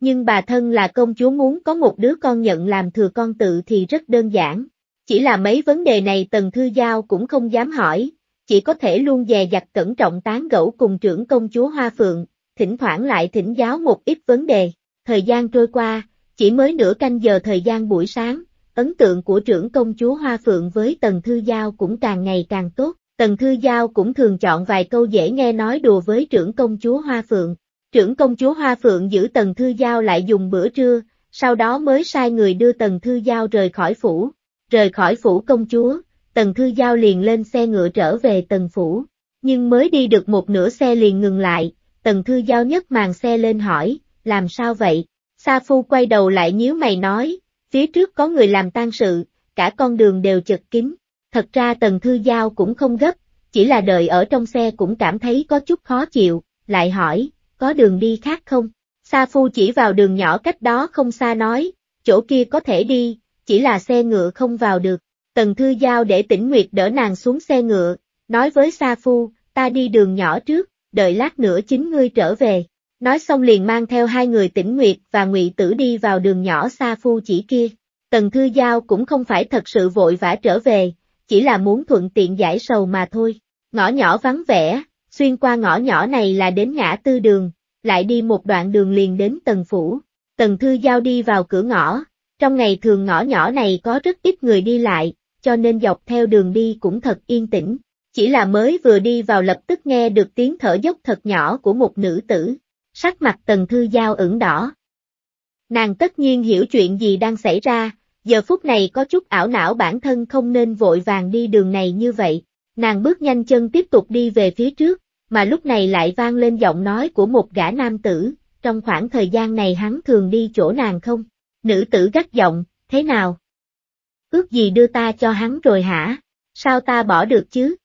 Speaker 1: nhưng bà thân là công chúa muốn có một đứa con nhận làm thừa con tự thì rất đơn giản. Chỉ là mấy vấn đề này Tần Thư Giao cũng không dám hỏi, chỉ có thể luôn dè dặt cẩn trọng tán gẫu cùng trưởng công chúa Hoa Phượng, thỉnh thoảng lại thỉnh giáo một ít vấn đề. Thời gian trôi qua, chỉ mới nửa canh giờ thời gian buổi sáng, ấn tượng của trưởng công chúa Hoa Phượng với Tần Thư Giao cũng càng ngày càng tốt. Tần Thư Giao cũng thường chọn vài câu dễ nghe nói đùa với trưởng công chúa Hoa Phượng, Trưởng công chúa Hoa Phượng giữ Tần Thư Giao lại dùng bữa trưa, sau đó mới sai người đưa Tần Thư Giao rời khỏi phủ. Rời khỏi phủ công chúa, Tần Thư Giao liền lên xe ngựa trở về Tần Phủ. Nhưng mới đi được một nửa xe liền ngừng lại, Tần Thư Giao nhấc màn xe lên hỏi, làm sao vậy? Sa Phu quay đầu lại nhíu mày nói, phía trước có người làm tan sự, cả con đường đều chật kín. Thật ra Tần Thư Giao cũng không gấp, chỉ là đợi ở trong xe cũng cảm thấy có chút khó chịu, lại hỏi, có đường đi khác không? Sa Phu chỉ vào đường nhỏ cách đó không xa nói, chỗ kia có thể đi, chỉ là xe ngựa không vào được. Tần Thư Giao để tỉnh Nguyệt đỡ nàng xuống xe ngựa, nói với Sa Phu, ta đi đường nhỏ trước, đợi lát nữa chính ngươi trở về. Nói xong liền mang theo hai người tỉnh Nguyệt và Ngụy Tử đi vào đường nhỏ Sa Phu chỉ kia. Tần Thư Giao cũng không phải thật sự vội vã trở về, chỉ là muốn thuận tiện giải sầu mà thôi. Ngõ nhỏ vắng vẻ, xuyên qua ngõ nhỏ này là đến ngã tư đường, lại đi một đoạn đường liền đến tầng phủ. Tần Thư Giao đi vào cửa ngõ, trong ngày thường ngõ nhỏ này có rất ít người đi lại, cho nên dọc theo đường đi cũng thật yên tĩnh. Chỉ là mới vừa đi vào lập tức nghe được tiếng thở dốc thật nhỏ của một nữ tử, sắc mặt Tần Thư Giao ửng đỏ. Nàng tất nhiên hiểu chuyện gì đang xảy ra, giờ phút này có chút ảo não bản thân không nên vội vàng đi đường này như vậy. Nàng bước nhanh chân tiếp tục đi về phía trước, mà lúc này lại vang lên giọng nói của một gã nam tử, trong khoảng thời gian này hắn thường đi chỗ nàng không? Nữ tử gắt giọng, thế nào? Ước gì đưa ta cho hắn rồi hả? Sao ta bỏ được chứ?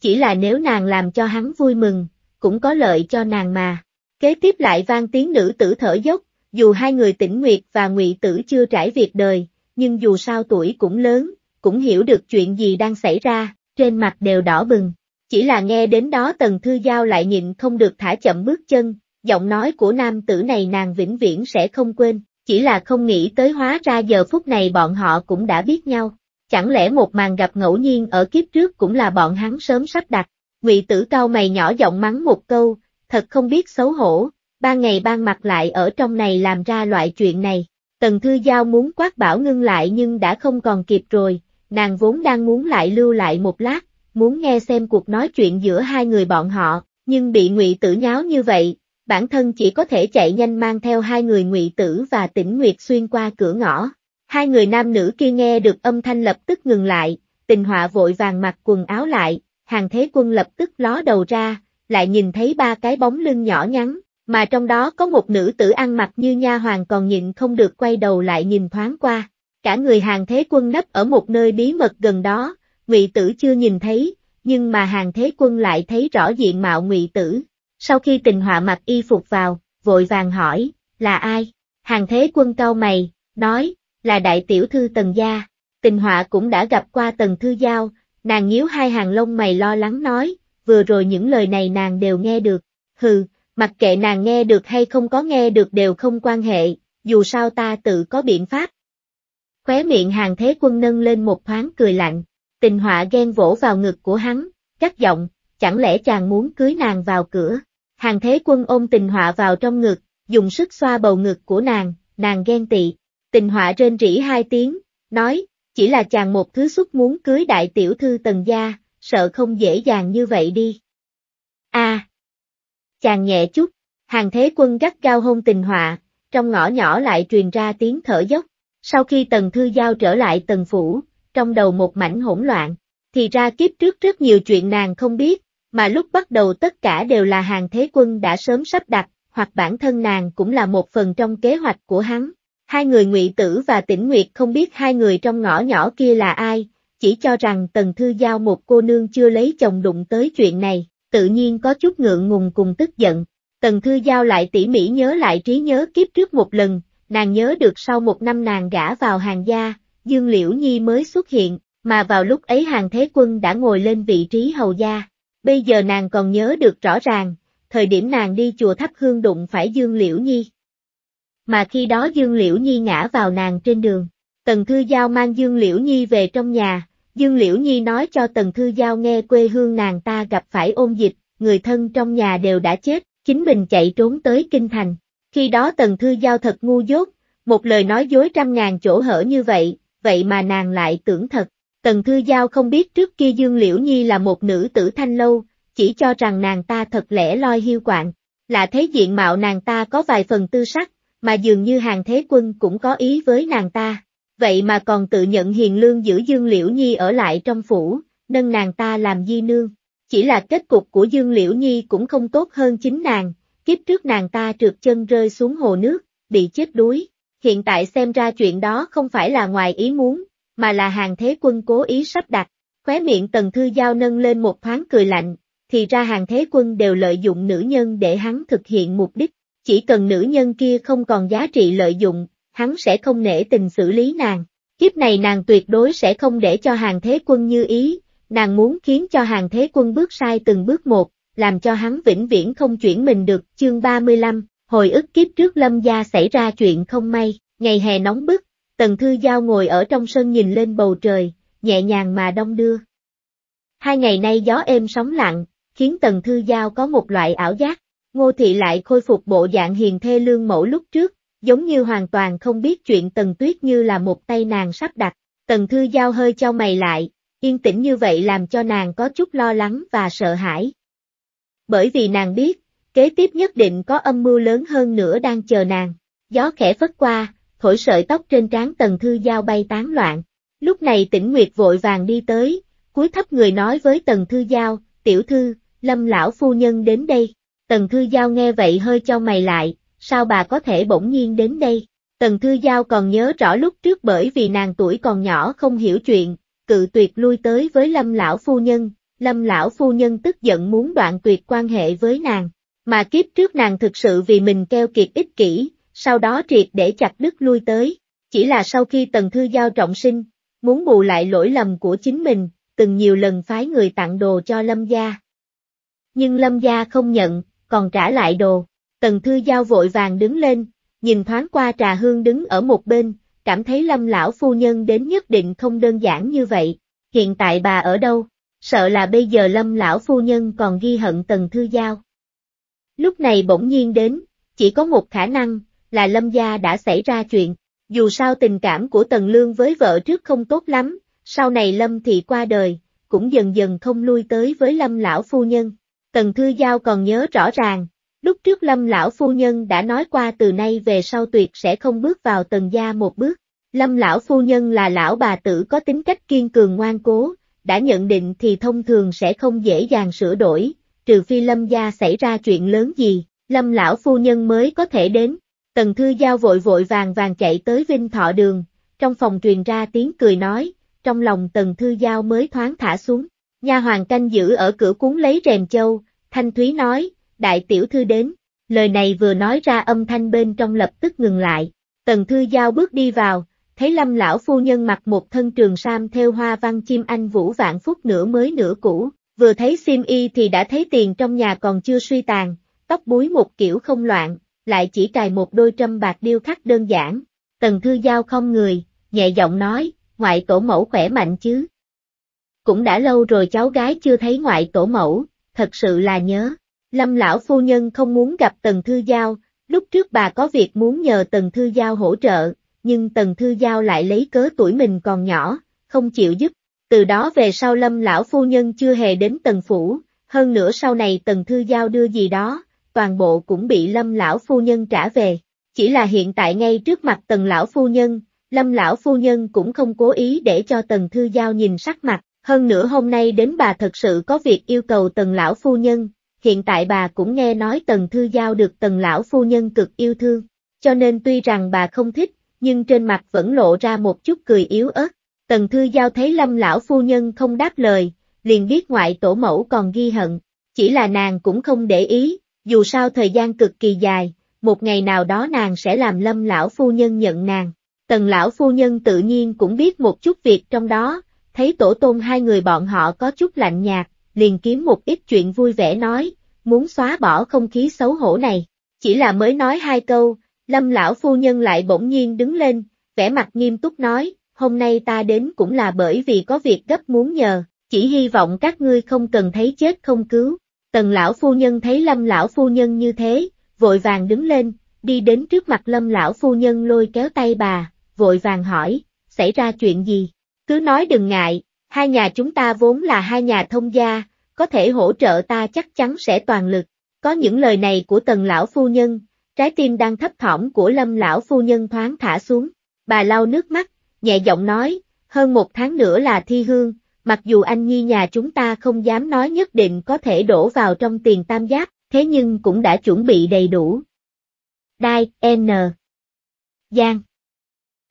Speaker 1: Chỉ là nếu nàng làm cho hắn vui mừng, cũng có lợi cho nàng mà. Kế tiếp lại vang tiếng nữ tử thở dốc, dù hai người tỉnh Nguyệt và Ngụy Tử chưa trải việc đời, nhưng dù sao tuổi cũng lớn, cũng hiểu được chuyện gì đang xảy ra, trên mặt đều đỏ bừng, chỉ là nghe đến đó Tần Thư Giao lại nhịn không được thả chậm bước chân, giọng nói của nam tử này nàng vĩnh viễn sẽ không quên, chỉ là không nghĩ tới hóa ra giờ phút này bọn họ cũng đã biết nhau. Chẳng lẽ một màn gặp ngẫu nhiên ở kiếp trước cũng là bọn hắn sớm sắp đặt, ngụy tử cao mày nhỏ giọng mắng một câu, thật không biết xấu hổ, ba ngày ban mặt lại ở trong này làm ra loại chuyện này. Tần Thư Giao muốn quát bảo ngưng lại nhưng đã không còn kịp rồi, nàng vốn đang muốn lại lưu lại một lát, muốn nghe xem cuộc nói chuyện giữa hai người bọn họ, nhưng bị ngụy tử nháo như vậy, bản thân chỉ có thể chạy nhanh mang theo hai người ngụy tử và tỉnh nguyệt xuyên qua cửa ngõ. Hai người nam nữ kia nghe được âm thanh lập tức ngừng lại, tình họa vội vàng mặc quần áo lại, hàng thế quân lập tức ló đầu ra, lại nhìn thấy ba cái bóng lưng nhỏ nhắn, mà trong đó có một nữ tử ăn mặc như nha hoàng còn nhịn không được quay đầu lại nhìn thoáng qua. Cả người hàng thế quân nấp ở một nơi bí mật gần đó, Ngụy Tử chưa nhìn thấy, nhưng mà hàng thế quân lại thấy rõ diện mạo Ngụy Tử. Sau khi tình họa mặc y phục vào, vội vàng hỏi, là ai? Hàng thế quân cau mày, nói, là đại tiểu thư Tần Gia. Tình họa cũng đã gặp qua Tần Thư Giao, nàng nhíu hai hàng lông mày lo lắng nói, vừa rồi những lời này nàng đều nghe được. Hừ, mặc kệ nàng nghe được hay không có nghe được đều không quan hệ, dù sao ta tự có biện pháp. Khóe miệng hàng thế quân nâng lên một thoáng cười lạnh, Tình họa ghen vỗ vào ngực của hắn, cắt giọng, chẳng lẽ chàng muốn cưới nàng vào cửa. Hàng thế quân ôm tình họa vào trong ngực, dùng sức xoa bầu ngực của nàng, nàng ghen tị. Tình họa rên rỉ hai tiếng, nói, chỉ là chàng một thứ xuất muốn cưới đại tiểu thư tần gia, sợ không dễ dàng như vậy đi. a Chàng nhẹ chút, hàng thế quân gắt cao hôn tình họa, trong ngõ nhỏ lại truyền ra tiếng thở dốc. Sau khi tần thư giao trở lại tần phủ, trong đầu một mảnh hỗn loạn. Thì ra kiếp trước rất nhiều chuyện nàng không biết, mà lúc bắt đầu tất cả đều là hàng thế quân đã sớm sắp đặt, hoặc bản thân nàng cũng là một phần trong kế hoạch của hắn. Hai người ngụy tử và tĩnh nguyệt không biết hai người trong ngõ nhỏ kia là ai, chỉ cho rằng tần thư giao một cô nương chưa lấy chồng đụng tới chuyện này, tự nhiên có chút ngượng ngùng cùng tức giận. Tần thư giao lại tỉ mỉ nhớ lại trí nhớ kiếp trước một lần, nàng nhớ được sau một năm nàng gả vào hàng gia, Dương Liễu Nhi mới xuất hiện, mà vào lúc ấy hàng thế quân đã ngồi lên vị trí hầu gia. Bây giờ nàng còn nhớ được rõ ràng, thời điểm nàng đi chùa thắp hương đụng phải Dương Liễu Nhi. Mà khi đó Dương Liễu Nhi ngã vào nàng trên đường, Tần Thư Giao mang Dương Liễu Nhi về trong nhà, Dương Liễu Nhi nói cho Tần Thư Giao nghe quê hương nàng ta gặp phải ôn dịch, người thân trong nhà đều đã chết, chính mình chạy trốn tới Kinh Thành. Khi đó Tần Thư Giao thật ngu dốt, một lời nói dối trăm ngàn chỗ hở như vậy, vậy mà nàng lại tưởng thật. Tần Thư Giao không biết trước kia Dương Liễu Nhi là một nữ tử thanh lâu, chỉ cho rằng nàng ta thật lẽ loi hiu quạng, là thấy diện mạo nàng ta có vài phần tư sắc, mà dường như hàng thế quân cũng có ý với nàng ta. Vậy mà còn tự nhận hiền lương giữ Dương Liễu Nhi ở lại trong phủ, nâng nàng ta làm di nương. Chỉ là kết cục của Dương Liễu Nhi cũng không tốt hơn chính nàng, kiếp trước nàng ta trượt chân rơi xuống hồ nước, bị chết đuối hiện tại xem ra chuyện đó không phải là ngoài ý muốn, mà là hàng thế quân cố ý sắp đặt, khóe miệng tần thư giao nâng lên một thoáng cười lạnh, thì ra hàng thế quân đều lợi dụng nữ nhân để hắn thực hiện mục đích, chỉ cần nữ nhân kia không còn giá trị lợi dụng, hắn sẽ không nể tình xử lý nàng. Kiếp này nàng tuyệt đối sẽ không để cho hàng thế quân như ý, nàng muốn khiến cho hàng thế quân bước sai từng bước một, làm cho hắn vĩnh viễn không chuyển mình được, chương 35, Hồi ức kiếp trước lâm gia xảy ra chuyện không may, ngày hè nóng bức, Tần Thư Giao ngồi ở trong sân nhìn lên bầu trời, nhẹ nhàng mà đông đưa. Hai ngày nay gió êm sóng lặng, khiến Tần Thư Giao có một loại ảo giác, Ngô Thị lại khôi phục bộ dạng hiền thê lương mẫu lúc trước, giống như hoàn toàn không biết chuyện Tần Tuyết như là một tay nàng sắp đặt. Tần Thư Giao hơi cho mày lại, yên tĩnh như vậy làm cho nàng có chút lo lắng và sợ hãi. Bởi vì nàng biết, kế tiếp nhất định có âm mưu lớn hơn nữa đang chờ nàng. Gió khẽ phất qua, thổi sợi tóc trên trán tần thư giao bay tán loạn. Lúc này tỉnh Nguyệt vội vàng đi tới, cúi thấp người nói với tần thư giao, tiểu thư, lâm lão phu nhân đến đây. Tần thư giao nghe vậy hơi cho mày lại, sao bà có thể bỗng nhiên đến đây? Tần thư giao còn nhớ rõ lúc trước bởi vì nàng tuổi còn nhỏ không hiểu chuyện, cự tuyệt lui tới với lâm lão phu nhân, lâm lão phu nhân tức giận muốn đoạn tuyệt quan hệ với nàng mà kiếp trước nàng thực sự vì mình keo kiệt ích kỷ, sau đó triệt để chặt đứt lui tới, chỉ là sau khi Tần Thư Giao trọng sinh, muốn bù lại lỗi lầm của chính mình, từng nhiều lần phái người tặng đồ cho Lâm Gia. Nhưng Lâm Gia không nhận, còn trả lại đồ, Tần Thư Giao vội vàng đứng lên, nhìn thoáng qua Trà Hương đứng ở một bên, cảm thấy Lâm Lão Phu Nhân đến nhất định không đơn giản như vậy, hiện tại bà ở đâu? Sợ là bây giờ Lâm Lão Phu Nhân còn ghi hận Tần Thư Giao. Lúc này bỗng nhiên đến, chỉ có một khả năng, là Lâm Gia đã xảy ra chuyện. Dù sao tình cảm của Tần Lương với vợ trước không tốt lắm, sau này Lâm Thị qua đời, cũng dần dần không lui tới với Lâm lão phu nhân. Tần Thư Giao còn nhớ rõ ràng, lúc trước Lâm lão phu nhân đã nói qua từ nay về sau tuyệt sẽ không bước vào Tần Gia một bước. Lâm lão phu nhân là lão bà tử có tính cách kiên cường ngoan cố, đã nhận định thì thông thường sẽ không dễ dàng sửa đổi, trừ phi lâm gia xảy ra chuyện lớn gì, lâm lão phu nhân mới có thể đến. Tần Thư Giao vội vội vàng vàng chạy tới Vinh Thọ Đường, trong phòng truyền ra tiếng cười nói, trong lòng Tần Thư Giao mới thoáng thả xuống. Nha hoàng canh giữ ở cửa cuốn lấy rèm châu, Thanh Thúy nói, đại tiểu thư đến, lời này vừa nói ra âm thanh bên trong lập tức ngừng lại. Tần Thư Giao bước đi vào, thấy lâm lão phu nhân mặc một thân trường sam theo hoa văn chim anh vũ vạn phúc nửa mới nửa cũ, vừa thấy Sim Y thì đã thấy tiền trong nhà còn chưa suy tàn, tóc búi một kiểu không loạn, lại chỉ cài một đôi trâm bạc điêu khắc đơn giản. Tần Thư Giao không người, nhẹ giọng nói, ngoại tổ mẫu khỏe mạnh chứ. Cũng đã lâu rồi cháu gái chưa thấy ngoại tổ mẫu, thật sự là nhớ. Lâm lão phu nhân không muốn gặp Tần Thư Giao, lúc trước bà có việc muốn nhờ Tần Thư Giao hỗ trợ, nhưng Tần Thư Giao lại lấy cớ tuổi mình còn nhỏ, không chịu giúp từ đó về sau lâm lão phu nhân chưa hề đến tần phủ, hơn nữa sau này tần thư giao đưa gì đó, toàn bộ cũng bị lâm lão phu nhân trả về. Chỉ là hiện tại ngay trước mặt tần lão phu nhân, lâm lão phu nhân cũng không cố ý để cho tần thư giao nhìn sắc mặt, hơn nữa hôm nay đến bà thật sự có việc yêu cầu tần lão phu nhân, hiện tại bà cũng nghe nói tần thư giao được tần lão phu nhân cực yêu thương, cho nên tuy rằng bà không thích, nhưng trên mặt vẫn lộ ra một chút cười yếu ớt, Tần Thư Giao thấy lâm lão phu nhân không đáp lời, liền biết ngoại tổ mẫu còn ghi hận, chỉ là nàng cũng không để ý, dù sao thời gian cực kỳ dài, một ngày nào đó nàng sẽ làm lâm lão phu nhân nhận nàng. Tần lão phu nhân tự nhiên cũng biết một chút việc trong đó, thấy tổ tôn hai người bọn họ có chút lạnh nhạt, liền kiếm một ít chuyện vui vẻ nói, muốn xóa bỏ không khí xấu hổ này. Chỉ là mới nói hai câu, lâm lão phu nhân lại bỗng nhiên đứng lên, vẻ mặt nghiêm túc nói, hôm nay ta đến cũng là bởi vì có việc gấp muốn nhờ, chỉ hy vọng các ngươi không cần thấy chết không cứu. Tần lão phu nhân thấy lâm lão phu nhân như thế, vội vàng đứng lên, đi đến trước mặt lâm lão phu nhân lôi kéo tay bà, vội vàng hỏi, xảy ra chuyện gì? Cứ nói đừng ngại, hai nhà chúng ta vốn là hai nhà thông gia, có thể hỗ trợ ta chắc chắn sẽ toàn lực. Có những lời này của tần lão phu nhân, trái tim đang thấp thỏm của lâm lão phu nhân thoáng thả xuống, bà lau nước mắt, nhẹ giọng nói, hơn một tháng nữa là thi hương, mặc dù anh nhi nhà chúng ta không dám nói nhất định có thể đổ vào trong tiền tam giác, thế nhưng cũng đã chuẩn bị đầy đủ. Đai, N. Giang.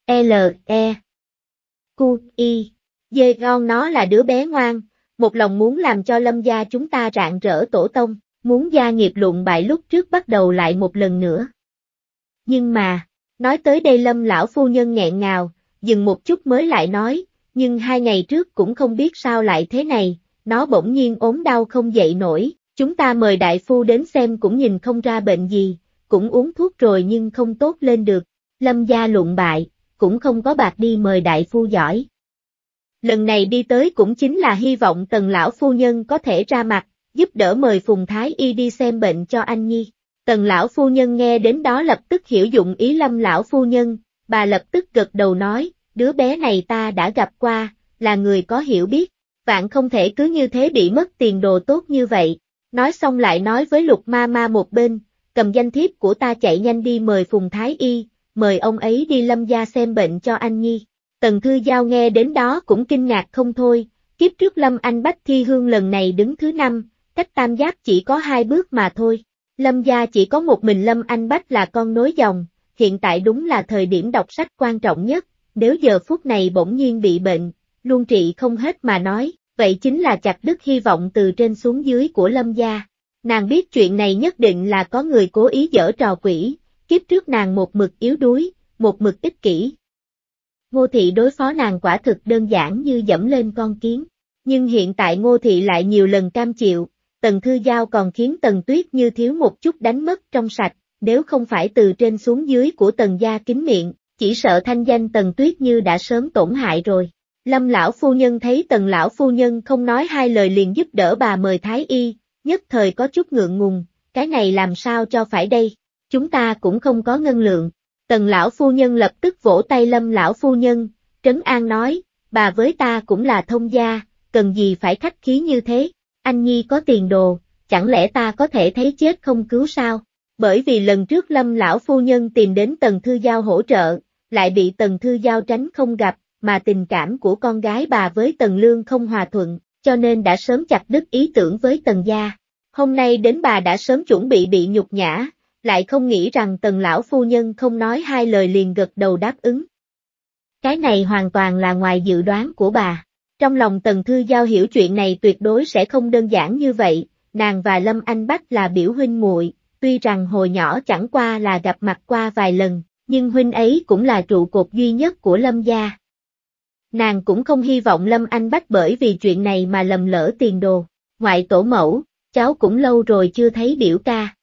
Speaker 1: L, E. Cu, I. Dê con nó là đứa bé ngoan, một lòng muốn làm cho lâm gia chúng ta rạng rỡ tổ tông, muốn gia nghiệp lụng bại lúc trước bắt đầu lại một lần nữa. Nhưng mà, nói tới đây lâm lão phu nhân nghẹn ngào, dừng một chút mới lại nói, nhưng hai ngày trước cũng không biết sao lại thế này, nó bỗng nhiên ốm đau không dậy nổi, chúng ta mời đại phu đến xem cũng nhìn không ra bệnh gì, cũng uống thuốc rồi nhưng không tốt lên được, lâm gia lụng bại, cũng không có bạc đi mời đại phu giỏi. Lần này đi tới cũng chính là hy vọng tần lão phu nhân có thể ra mặt, giúp đỡ mời Phùng Thái Y đi xem bệnh cho anh Nhi. Tần lão phu nhân nghe đến đó lập tức hiểu dụng ý lâm lão phu nhân, bà lập tức gật đầu nói, đứa bé này ta đã gặp qua, là người có hiểu biết, vạn không thể cứ như thế bị mất tiền đồ tốt như vậy. Nói xong lại nói với lục ma ma một bên, cầm danh thiếp của ta chạy nhanh đi mời Phùng Thái Y, mời ông ấy đi lâm gia xem bệnh cho anh Nhi. Tần Thư Giao nghe đến đó cũng kinh ngạc không thôi, kiếp trước Lâm Anh Bách Thi Hương lần này đứng thứ năm, cách tam giác chỉ có hai bước mà thôi. Lâm gia chỉ có một mình Lâm Anh Bách là con nối dòng, hiện tại đúng là thời điểm đọc sách quan trọng nhất, nếu giờ phút này bỗng nhiên bị bệnh, luôn trị không hết mà nói, vậy chính là chặt đứt hy vọng từ trên xuống dưới của lâm gia. Nàng biết chuyện này nhất định là có người cố ý dở trò quỷ, kiếp trước nàng một mực yếu đuối, một mực ích kỷ. Ngô thị đối phó nàng quả thực đơn giản như dẫm lên con kiến, nhưng hiện tại ngô thị lại nhiều lần cam chịu, tần thư giao còn khiến tần tuyết như thiếu một chút đánh mất trong sạch, nếu không phải từ trên xuống dưới của tần gia kính miệng, chỉ sợ thanh danh Tần Tuyết Như đã sớm tổn hại rồi. Lâm lão phu nhân thấy Tần lão phu nhân không nói hai lời liền giúp đỡ bà mời thái y, nhất thời có chút ngượng ngùng, cái này làm sao cho phải đây, chúng ta cũng không có ngân lượng. Tần lão phu nhân lập tức vỗ tay Lâm lão phu nhân, trấn an nói, bà với ta cũng là thông gia, cần gì phải khách khí như thế, anh nhi có tiền đồ, chẳng lẽ ta có thể thấy chết không cứu sao? bởi vì lần trước lâm lão phu nhân tìm đến tần thư giao hỗ trợ, lại bị tần thư giao tránh không gặp, mà tình cảm của con gái bà với tần lương không hòa thuận, cho nên đã sớm chặt đứt ý tưởng với tần gia. Hôm nay đến bà đã sớm chuẩn bị bị nhục nhã, lại không nghĩ rằng tần lão phu nhân không nói hai lời liền gật đầu đáp ứng. Cái này hoàn toàn là ngoài dự đoán của bà. Trong lòng Tần Thư Giao hiểu chuyện này tuyệt đối sẽ không đơn giản như vậy, nàng và Lâm Anh Bách là biểu huynh muội, Tuy rằng hồi nhỏ chẳng qua là gặp mặt qua vài lần, nhưng huynh ấy cũng là trụ cột duy nhất của Lâm gia. Nàng cũng không hy vọng Lâm Anh bắt bởi vì chuyện này mà lầm lỡ tiền đồ. Ngoại tổ mẫu, cháu cũng lâu rồi chưa thấy biểu ca.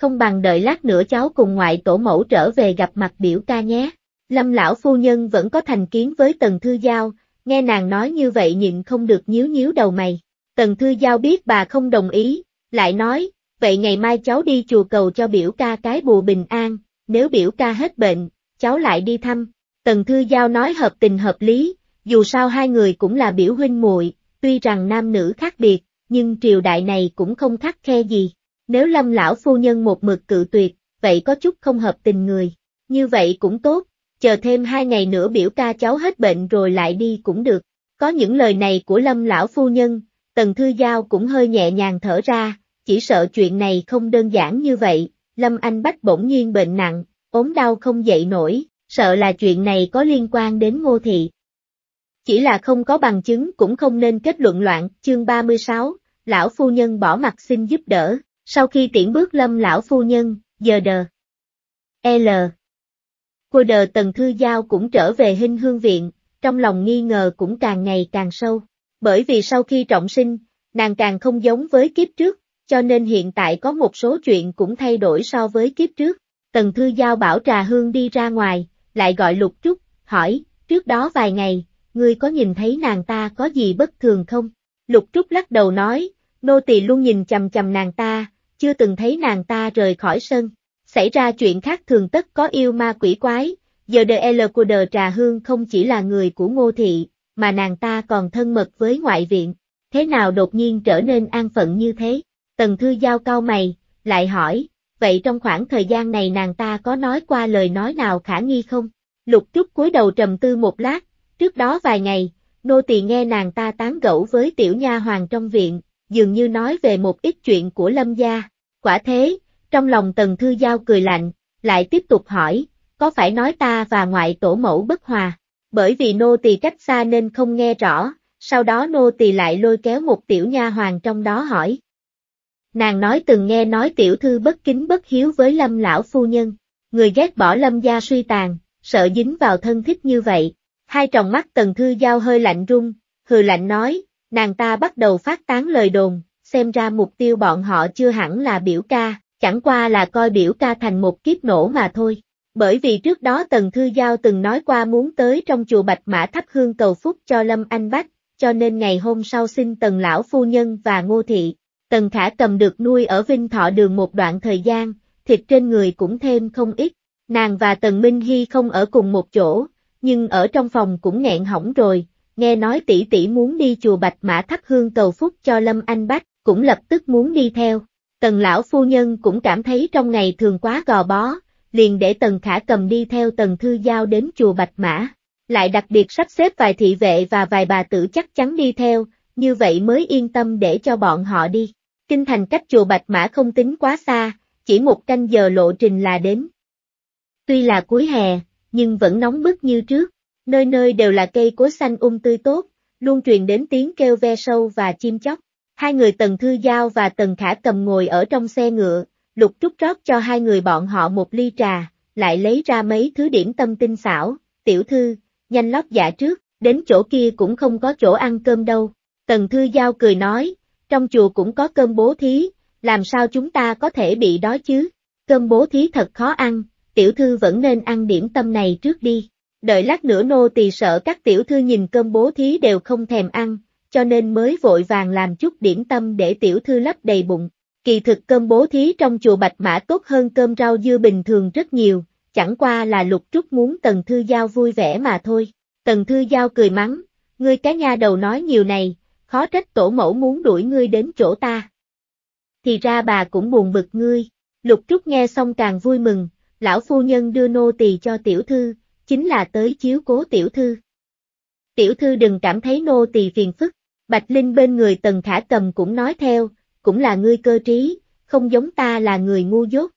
Speaker 1: Không bằng đợi lát nữa cháu cùng ngoại tổ mẫu trở về gặp mặt biểu ca nhé. Lâm lão phu nhân vẫn có thành kiến với Tần Thư Giao, nghe nàng nói như vậy nhịn không được nhíu nhíu đầu mày. Tần Thư Giao biết bà không đồng ý, lại nói, vậy ngày mai cháu đi chùa cầu cho biểu ca cái bùa bình an, nếu biểu ca hết bệnh, cháu lại đi thăm. Tần Thư Giao nói hợp tình hợp lý, dù sao hai người cũng là biểu huynh muội, tuy rằng nam nữ khác biệt, nhưng triều đại này cũng không khắc khe gì. Nếu lâm lão phu nhân một mực cự tuyệt, vậy có chút không hợp tình người. Như vậy cũng tốt, chờ thêm hai ngày nữa biểu ca cháu hết bệnh rồi lại đi cũng được. Có những lời này của lâm lão phu nhân, tần thư giao cũng hơi nhẹ nhàng thở ra, chỉ sợ chuyện này không đơn giản như vậy, Lâm Anh Bách bỗng nhiên bệnh nặng, ốm đau không dậy nổi, sợ là chuyện này có liên quan đến ngô thị. Chỉ là không có bằng chứng cũng không nên kết luận loạn, chương 36, lão phu nhân bỏ mặt xin giúp đỡ, sau khi tiễn bước lâm lão phu nhân, giờ đờ. L. Cô đờ tần thư giao cũng trở về hình hương viện, trong lòng nghi ngờ cũng càng ngày càng sâu, bởi vì sau khi trọng sinh, nàng càng không giống với kiếp trước, cho nên hiện tại có một số chuyện cũng thay đổi so với kiếp trước. Tần Thư Giao bảo Trà Hương đi ra ngoài, lại gọi Lục Trúc, hỏi, trước đó vài ngày, ngươi có nhìn thấy nàng ta có gì bất thường không? Lục Trúc lắc đầu nói, nô tỳ luôn nhìn chầm chầm nàng ta, chưa từng thấy nàng ta rời khỏi sân. Xảy ra chuyện khác thường tất có yêu ma quỷ quái, giờ đờ e L của đờ Trà Hương không chỉ là người của Ngô Thị, mà nàng ta còn thân mật với ngoại viện. Thế nào đột nhiên trở nên an phận như thế? Tần Thư Giao cao mày, lại hỏi, vậy trong khoảng thời gian này nàng ta có nói qua lời nói nào khả nghi không? Lục Trúc cúi đầu trầm tư một lát, trước đó vài ngày, nô tỳ nghe nàng ta tán gẫu với tiểu nha hoàng trong viện, dường như nói về một ít chuyện của lâm gia. Quả thế, trong lòng Tần Thư Giao cười lạnh, lại tiếp tục hỏi, có phải nói ta và ngoại tổ mẫu bất hòa? Bởi vì nô tỳ cách xa nên không nghe rõ, sau đó nô tỳ lại lôi kéo một tiểu nha hoàng trong đó hỏi, Nàng nói từng nghe nói tiểu thư bất kính bất hiếu với lâm lão phu nhân, người ghét bỏ lâm gia suy tàn, sợ dính vào thân thích như vậy. Hai tròng mắt tần thư giao hơi lạnh rung, hừ lạnh nói, nàng ta bắt đầu phát tán lời đồn, xem ra mục tiêu bọn họ chưa hẳn là biểu ca, chẳng qua là coi biểu ca thành một kiếp nổ mà thôi. Bởi vì trước đó Tần Thư Giao từng nói qua muốn tới trong chùa Bạch Mã thắp hương cầu phúc cho Lâm Anh Bách, cho nên ngày hôm sau xin Tần Lão Phu Nhân và Ngô Thị, Tần Khả cầm được nuôi ở Vinh Thọ đường một đoạn thời gian, thịt trên người cũng thêm không ít. Nàng và Tần Minh Hy không ở cùng một chỗ, nhưng ở trong phòng cũng nghẹn hỏng rồi, nghe nói tỷ tỷ muốn đi chùa Bạch Mã thắp hương cầu phúc cho Lâm Anh Bách, cũng lập tức muốn đi theo. Tần lão phu nhân cũng cảm thấy trong ngày thường quá gò bó, liền để Tần Khả cầm đi theo Tần Thư Giao đến chùa Bạch Mã, lại đặc biệt sắp xếp vài thị vệ và vài bà tử chắc chắn đi theo, như vậy mới yên tâm để cho bọn họ đi. Kinh thành cách chùa Bạch Mã không tính quá xa, chỉ một canh giờ lộ trình là đến. Tuy là cuối hè, nhưng vẫn nóng bức như trước, nơi nơi đều là cây cối xanh um tươi tốt, luôn truyền đến tiếng kêu ve sâu và chim chóc. Hai người Tần Thư Giao và Tần Khả cầm ngồi ở trong xe ngựa, Lục Trúc rót cho hai người bọn họ một ly trà, lại lấy ra mấy thứ điểm tâm tinh xảo, tiểu thư, nhanh lót giả trước, đến chỗ kia cũng không có chỗ ăn cơm đâu. Tần Thư Giao cười nói, trong chùa cũng có cơm bố thí, làm sao chúng ta có thể bị đói chứ? Cơm bố thí thật khó ăn, tiểu thư vẫn nên ăn điểm tâm này trước đi. Đợi lát nữa nô tỳ sợ các tiểu thư nhìn cơm bố thí đều không thèm ăn, cho nên mới vội vàng làm chút điểm tâm để tiểu thư lấp đầy bụng. Kỳ thực cơm bố thí trong chùa Bạch Mã tốt hơn cơm rau dưa bình thường rất nhiều, chẳng qua là lục trúc muốn Tần Thư Giao vui vẻ mà thôi. Tần Thư Giao cười mắng, ngươi cá nha đầu nói nhiều này, khó trách tổ mẫu muốn đuổi ngươi đến chỗ ta. Thì ra bà cũng buồn bực ngươi, lục trúc nghe xong càng vui mừng, lão phu nhân đưa nô tỳ cho tiểu thư, chính là tới chiếu cố tiểu thư. Tiểu thư đừng cảm thấy nô tỳ phiền phức, Bạch Linh bên người tần khả cầm cũng nói theo, cũng là ngươi cơ trí, không giống ta là người ngu dốt.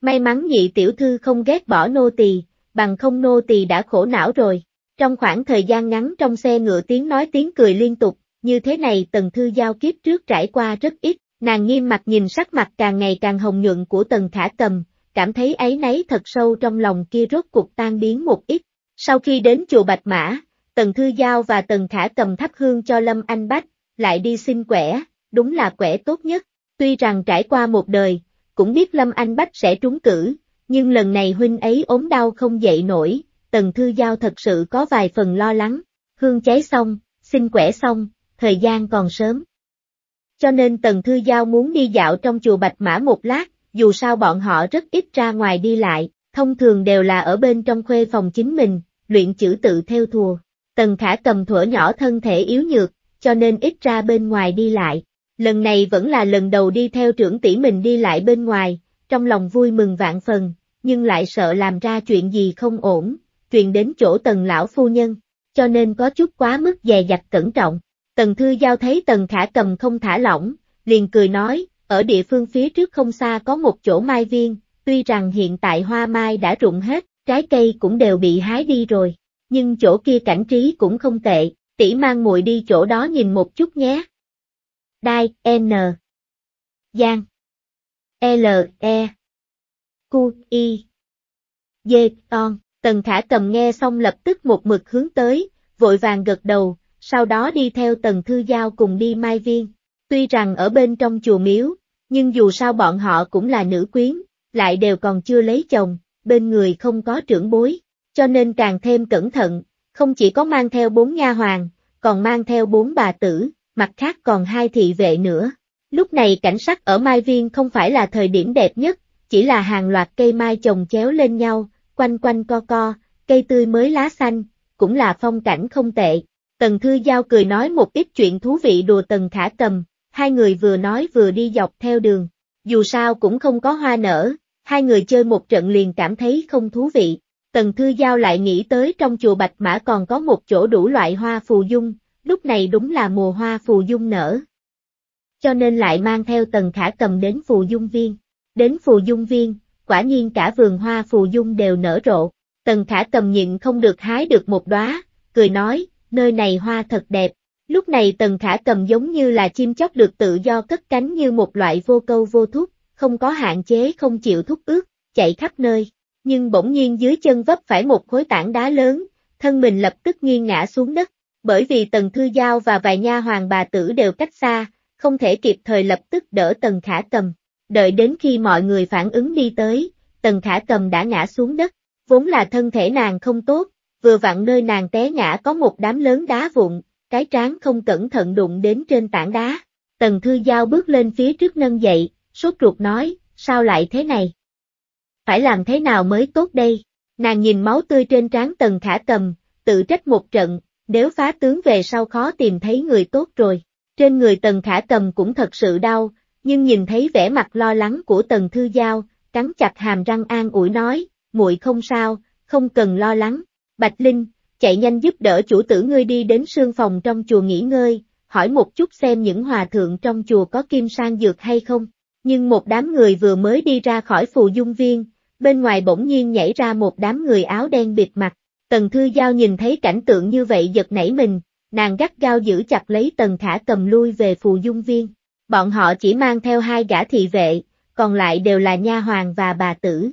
Speaker 1: May mắn nhị tiểu thư không ghét bỏ nô tỳ, bằng không nô tỳ đã khổ não rồi. Trong khoảng thời gian ngắn trong xe ngựa tiếng nói tiếng cười liên tục, như thế này tần thư giao kiếp trước trải qua rất ít, nàng nghiêm mặt nhìn sắc mặt càng ngày càng hồng nhuận của tần khả cầm, cảm thấy ấy nấy thật sâu trong lòng kia rốt cuộc tan biến một ít. Sau khi đến chùa Bạch Mã, tần thư giao và tần khả cầm thắp hương cho Lâm Anh Bách, lại đi xin quẻ, đúng là quẻ tốt nhất, tuy rằng trải qua một đời, cũng biết Lâm Anh Bách sẽ trúng cử, nhưng lần này huynh ấy ốm đau không dậy nổi, tần thư giao thật sự có vài phần lo lắng, hương cháy xong, xin quẻ xong, thời gian còn sớm. Cho nên Tần Thư Giao muốn đi dạo trong chùa Bạch Mã một lát, dù sao bọn họ rất ít ra ngoài đi lại, thông thường đều là ở bên trong khuê phòng chính mình, luyện chữ tự theo thùa. Tần Khả cầm thuở nhỏ thân thể yếu nhược, cho nên ít ra bên ngoài đi lại. Lần này vẫn là lần đầu đi theo trưởng tỷ mình đi lại bên ngoài, trong lòng vui mừng vạn phần, nhưng lại sợ làm ra chuyện gì không ổn, truyền đến chỗ tần lão phu nhân, cho nên có chút quá mức dè dặt cẩn trọng. Tần Thư Giao thấy Tần Khả cầm không thả lỏng, liền cười nói, ở địa phương phía trước không xa có một chỗ mai viên, tuy rằng hiện tại hoa mai đã rụng hết, trái cây cũng đều bị hái đi rồi, nhưng chỗ kia cảnh trí cũng không tệ, tỷ mang muội đi chỗ đó nhìn một chút nhé. Đai, N. Giang. L, E. Q, Y D, on. Tần Khả cầm nghe xong lập tức một mực hướng tới, vội vàng gật đầu, sau đó đi theo tần thư giao cùng đi Mai Viên. Tuy rằng ở bên trong chùa miếu, nhưng dù sao bọn họ cũng là nữ quyến, lại đều còn chưa lấy chồng, bên người không có trưởng bối, cho nên càng thêm cẩn thận, không chỉ có mang theo bốn nha hoàng, còn mang theo bốn bà tử, mặt khác còn hai thị vệ nữa. Lúc này cảnh sắc ở Mai Viên không phải là thời điểm đẹp nhất, chỉ là hàng loạt cây mai trồng chéo lên nhau, quanh quanh co co, cây tươi mới lá xanh, cũng là phong cảnh không tệ. Tần Thư Giao cười nói một ít chuyện thú vị đùa Tần Khả Cầm, hai người vừa nói vừa đi dọc theo đường, dù sao cũng không có hoa nở, hai người chơi một trận liền cảm thấy không thú vị. Tần Thư Giao lại nghĩ tới trong chùa Bạch Mã còn có một chỗ đủ loại hoa phù dung, lúc này đúng là mùa hoa phù dung nở. Cho nên lại mang theo Tần Khả Cầm đến phù dung viên. Đến phù dung viên, quả nhiên cả vườn hoa phù dung đều nở rộ. Tần Khả Cầm nhịn không được hái được một đóa, cười nói, nơi này hoa thật đẹp. Lúc này Tần Khả cầm giống như là chim chóc được tự do cất cánh như một loại vô câu vô thúc, không có hạn chế không chịu thúc ước, chạy khắp nơi. Nhưng bỗng nhiên dưới chân vấp phải một khối tảng đá lớn, thân mình lập tức nghiêng ngã xuống đất, bởi vì Tần Thư Giao và vài nha hoàng bà tử đều cách xa, không thể kịp thời lập tức đỡ Tần Khả cầm. Đợi đến khi mọi người phản ứng đi tới, Tần Khả cầm đã ngã xuống đất, vốn là thân thể nàng không tốt, vừa vặn nơi nàng té ngã có một đám lớn đá vụn, cái trán không cẩn thận đụng đến trên tảng đá. Tần Thư Giao bước lên phía trước nâng dậy, sốt ruột nói, sao lại thế này? Phải làm thế nào mới tốt đây? Nàng nhìn máu tươi trên trán Tần Khả Cầm, tự trách một trận, nếu phá tướng về sau khó tìm thấy người tốt rồi. Trên người Tần Khả Cầm cũng thật sự đau, nhưng nhìn thấy vẻ mặt lo lắng của Tần Thư Giao, cắn chặt hàm răng an ủi nói, muội không sao, không cần lo lắng, Bạch Linh, chạy nhanh giúp đỡ chủ tử ngươi đi đến sương phòng trong chùa nghỉ ngơi, hỏi một chút xem những hòa thượng trong chùa có kim sang dược hay không. Nhưng một đám người vừa mới đi ra khỏi phù dung viên, bên ngoài bỗng nhiên nhảy ra một đám người áo đen bịt mặt. Tần Thư Giao nhìn thấy cảnh tượng như vậy giật nảy mình, nàng gắt gao giữ chặt lấy Tần Khả cầm lui về phù dung viên. Bọn họ chỉ mang theo hai gã thị vệ, còn lại đều là nha hoàng và bà tử.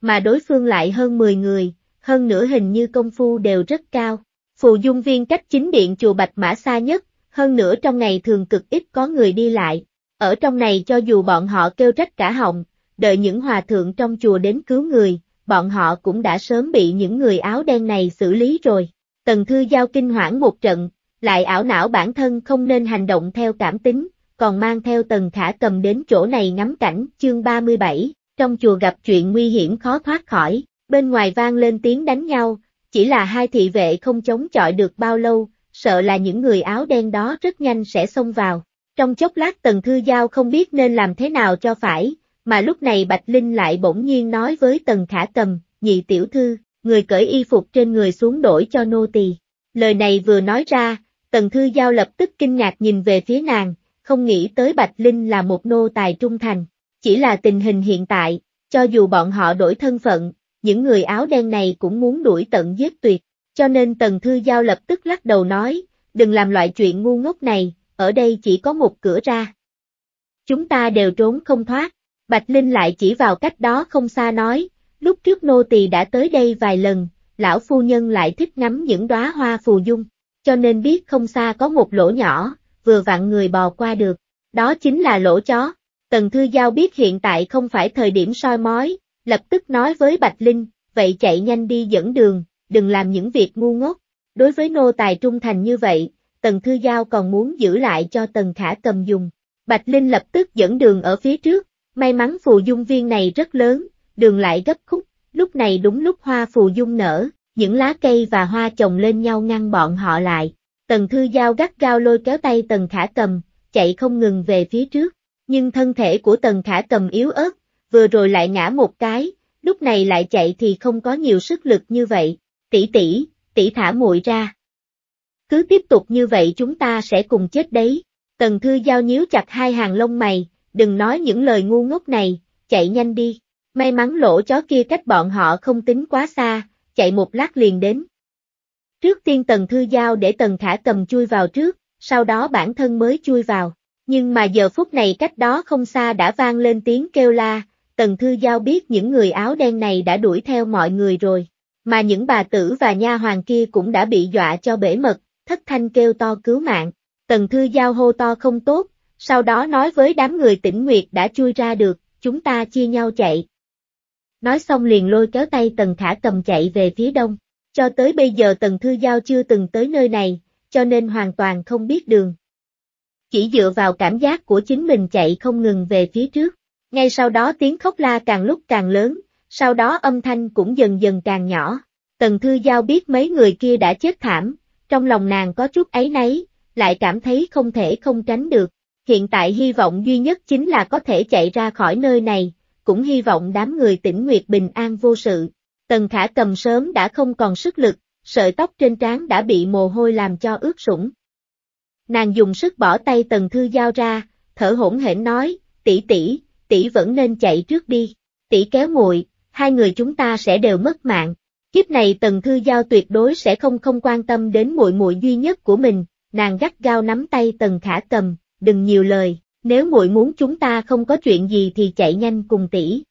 Speaker 1: Mà đối phương lại hơn 10 người, hơn nữa hình như công phu đều rất cao. Phù dung viên cách chính điện chùa Bạch Mã xa nhất, hơn nữa trong ngày thường cực ít có người đi lại. Ở trong này cho dù bọn họ kêu trách cả họng, đợi những hòa thượng trong chùa đến cứu người, bọn họ cũng đã sớm bị những người áo đen này xử lý rồi. Tần Thư Giao kinh hoảng một trận, lại ảo não bản thân không nên hành động theo cảm tính, còn mang theo Tần Khả cầm đến chỗ này ngắm cảnh, chương 37, trong chùa gặp chuyện nguy hiểm khó thoát khỏi, Bên ngoài vang lên tiếng đánh nhau, chỉ là hai thị vệ không chống chọi được bao lâu, sợ là những người áo đen đó rất nhanh sẽ xông vào. Trong chốc lát Tần Thư Giao không biết nên làm thế nào cho phải, mà lúc này Bạch Linh lại bỗng nhiên nói với Tần Khả Tầm nhị tiểu thư, người cởi y phục trên người xuống đổi cho nô tỳ. Lời này vừa nói ra, Tần Thư Giao lập tức kinh ngạc nhìn về phía nàng, không nghĩ tới Bạch Linh là một nô tài trung thành. Chỉ là tình hình hiện tại, cho dù bọn họ đổi thân phận, những người áo đen này cũng muốn đuổi tận giết tuyệt, cho nên Tần Thư Giao lập tức lắc đầu nói, đừng làm loại chuyện ngu ngốc này, ở đây chỉ có một cửa ra. Chúng ta đều trốn không thoát, Bạch Linh lại chỉ vào cách đó không xa nói, lúc trước nô tỳ đã tới đây vài lần, lão phu nhân lại thích ngắm những đóa hoa phù dung, cho nên biết không xa có một lỗ nhỏ, vừa vặn người bò qua được, đó chính là lỗ chó. Tần Thư Giao biết hiện tại không phải thời điểm soi mói, lập tức nói với Bạch Linh, vậy chạy nhanh đi dẫn đường, đừng làm những việc ngu ngốc. Đối với nô tài trung thành như vậy, Tần Thư Giao còn muốn giữ lại cho Tần Khả cầm dùng. Bạch Linh lập tức dẫn đường ở phía trước, may mắn phù dung viên này rất lớn, đường lại gấp khúc, lúc này đúng lúc hoa phù dung nở, những lá cây và hoa chồng lên nhau ngăn bọn họ lại. Tần Thư Giao gắt gao lôi kéo tay Tần Khả cầm, chạy không ngừng về phía trước, nhưng thân thể của Tần Khả cầm yếu ớt, vừa rồi lại ngã một cái, lúc này lại chạy thì không có nhiều sức lực như vậy, tỷ tỷ, tỷ thả muội ra. Cứ tiếp tục như vậy chúng ta sẽ cùng chết đấy. Tần Thư Giao nhíu chặt hai hàng lông mày, đừng nói những lời ngu ngốc này, chạy nhanh đi. May mắn lỗ chó kia cách bọn họ không tính quá xa, chạy một lát liền đến. Trước tiên Tần Thư Giao để Tần Khả cầm chui vào trước, sau đó bản thân mới chui vào. Nhưng mà giờ phút này cách đó không xa đã vang lên tiếng kêu la, Tần Thư Giao biết những người áo đen này đã đuổi theo mọi người rồi, mà những bà tử và nha hoàng kia cũng đã bị dọa cho bể mật, thất thanh kêu to cứu mạng. Tần Thư Giao hô to không tốt, sau đó nói với đám người tỉnh Nguyệt đã chui ra được, chúng ta chia nhau chạy. Nói xong liền lôi kéo tay Tần Khả cầm chạy về phía đông, cho tới bây giờ Tần Thư Giao chưa từng tới nơi này, cho nên hoàn toàn không biết đường. Chỉ dựa vào cảm giác của chính mình chạy không ngừng về phía trước. Ngay sau đó tiếng khóc la càng lúc càng lớn, sau đó âm thanh cũng dần dần càng nhỏ. Tần Thư Giao biết mấy người kia đã chết thảm, trong lòng nàng có chút ấy nấy, lại cảm thấy không thể không tránh được. Hiện tại hy vọng duy nhất chính là có thể chạy ra khỏi nơi này, cũng hy vọng đám người tỉnh Nguyệt bình an vô sự. Tần Khả cầm sớm đã không còn sức lực, sợi tóc trên trán đã bị mồ hôi làm cho ướt sũng. Nàng dùng sức bỏ tay Tần Thư Giao ra, thở hổn hển nói, tỷ tỷ, tỷ vẫn nên chạy trước đi, tỷ kéo muội, hai người chúng ta sẽ đều mất mạng. Kiếp này Tần Thư Giao tuyệt đối sẽ không không quan tâm đến muội muội duy nhất của mình, nàng gắt gao nắm tay Tần Khả Cầm, đừng nhiều lời, nếu muội muốn chúng ta không có chuyện gì thì chạy nhanh cùng tỷ.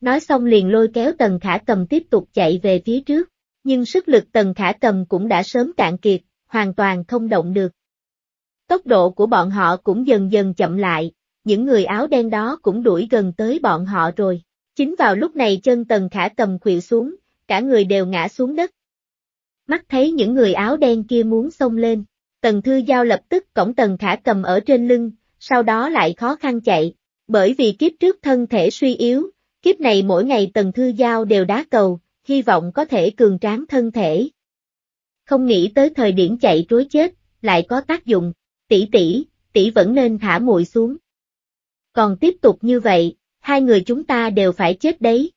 Speaker 1: Nói xong liền lôi kéo Tần Khả Cầm tiếp tục chạy về phía trước, nhưng sức lực Tần Khả Cầm cũng đã sớm cạn kiệt, hoàn toàn không động được. Tốc độ của bọn họ cũng dần dần chậm lại, những người áo đen đó cũng đuổi gần tới bọn họ rồi. Chính vào lúc này chân tần khả cầm khuỵu xuống, cả người đều ngã xuống đất. Mắt thấy những người áo đen kia muốn xông lên, tần thư giao lập tức cổng tần khả cầm ở trên lưng, sau đó lại khó khăn chạy, bởi vì kiếp trước thân thể suy yếu, kiếp này mỗi ngày tần thư giao đều đá cầu, hy vọng có thể cường tráng thân thể. Không nghĩ tới thời điểm chạy trối chết, lại có tác dụng, tỷ tỷ, tỷ vẫn nên thả muội xuống còn tiếp tục như vậy, hai người chúng ta đều phải chết đấy.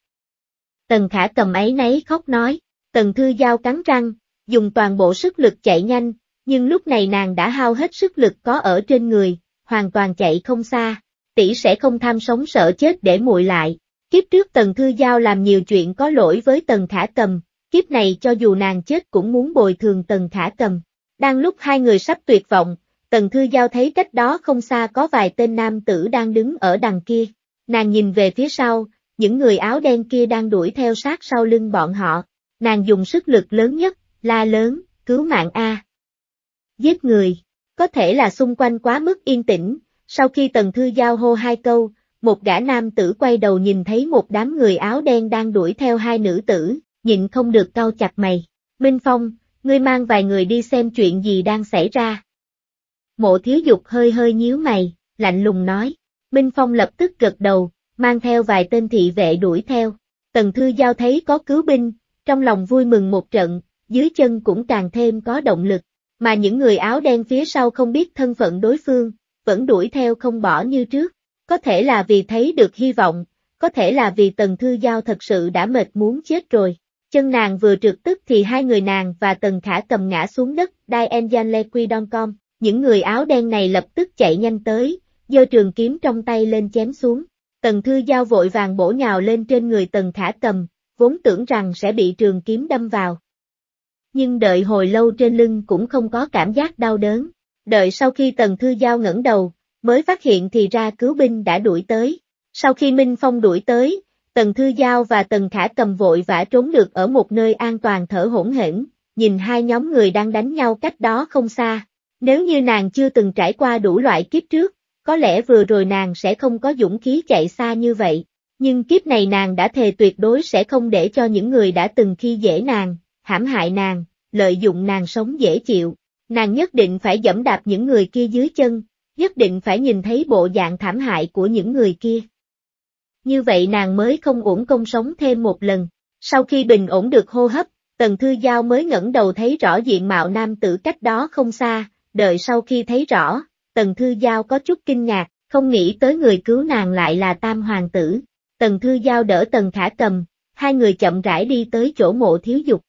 Speaker 1: Tần Khả cầm ấy nấy khóc nói, Tần Thư Giao cắn răng, dùng toàn bộ sức lực chạy nhanh, nhưng lúc này nàng đã hao hết sức lực có ở trên người, hoàn toàn chạy không xa, tỷ sẽ không tham sống sợ chết để muội lại. Kiếp trước Tần Thư Giao làm nhiều chuyện có lỗi với Tần Khả Cầm, kiếp này cho dù nàng chết cũng muốn bồi thường Tần Khả Cầm. Đang lúc hai người sắp tuyệt vọng, Tần Thư Giao thấy cách đó không xa có vài tên nam tử đang đứng ở đằng kia. Nàng nhìn về phía sau, những người áo đen kia đang đuổi theo sát sau lưng bọn họ. Nàng dùng sức lực lớn nhất, la lớn, cứu mạng A. Giết người. Có thể là xung quanh quá mức yên tĩnh, sau khi Tần Thư Giao hô hai câu, một gã nam tử quay đầu nhìn thấy một đám người áo đen đang đuổi theo hai nữ tử, nhịn không được cau chặt mày. Minh Phong, ngươi mang vài người đi xem chuyện gì đang xảy ra. Mộ thiếu dục hơi hơi nhíu mày, lạnh lùng nói. Minh phong lập tức gật đầu, mang theo vài tên thị vệ đuổi theo. Tần thư giao thấy có cứu binh, trong lòng vui mừng một trận, dưới chân cũng càng thêm có động lực. Mà những người áo đen phía sau không biết thân phận đối phương, vẫn đuổi theo không bỏ như trước. Có thể là vì thấy được hy vọng, có thể là vì Tần Thư Giao thật sự đã mệt muốn chết rồi. Chân nàng vừa trượt tức thì hai người nàng và Tần Khả cầm ngã xuống đất, Diane Janle Quy những người áo đen này lập tức chạy nhanh tới, giơ trường kiếm trong tay lên chém xuống. Tần Thư Giao vội vàng bổ nhào lên trên người Tần Khả Cầm, vốn tưởng rằng sẽ bị trường kiếm đâm vào. Nhưng đợi hồi lâu trên lưng cũng không có cảm giác đau đớn. Đợi sau khi Tần Thư Giao ngẩng đầu, mới phát hiện thì ra cứu binh đã đuổi tới. Sau khi Minh Phong đuổi tới, Tần Thư Giao và Tần Khả Cầm vội vã trốn được ở một nơi an toàn thở hỗn hển, nhìn hai nhóm người đang đánh nhau cách đó không xa, nếu như nàng chưa từng trải qua đủ loại kiếp trước, có lẽ vừa rồi nàng sẽ không có dũng khí chạy xa như vậy, nhưng kiếp này nàng đã thề tuyệt đối sẽ không để cho những người đã từng khi dễ nàng, hãm hại nàng, lợi dụng nàng sống dễ chịu. Nàng nhất định phải dẫm đạp những người kia dưới chân, nhất định phải nhìn thấy bộ dạng thảm hại của những người kia. Như vậy nàng mới không uổng công sống thêm một lần. Sau khi bình ổn được hô hấp, Tần Thư Giao mới ngẩng đầu thấy rõ diện mạo nam tử cách đó không xa, đợi sau khi thấy rõ, Tần Thư Giao có chút kinh ngạc, không nghĩ tới người cứu nàng lại là Tam Hoàng tử. Tần Thư Giao đỡ Tần Khả cầm, hai người chậm rãi đi tới chỗ mộ thiếu dục.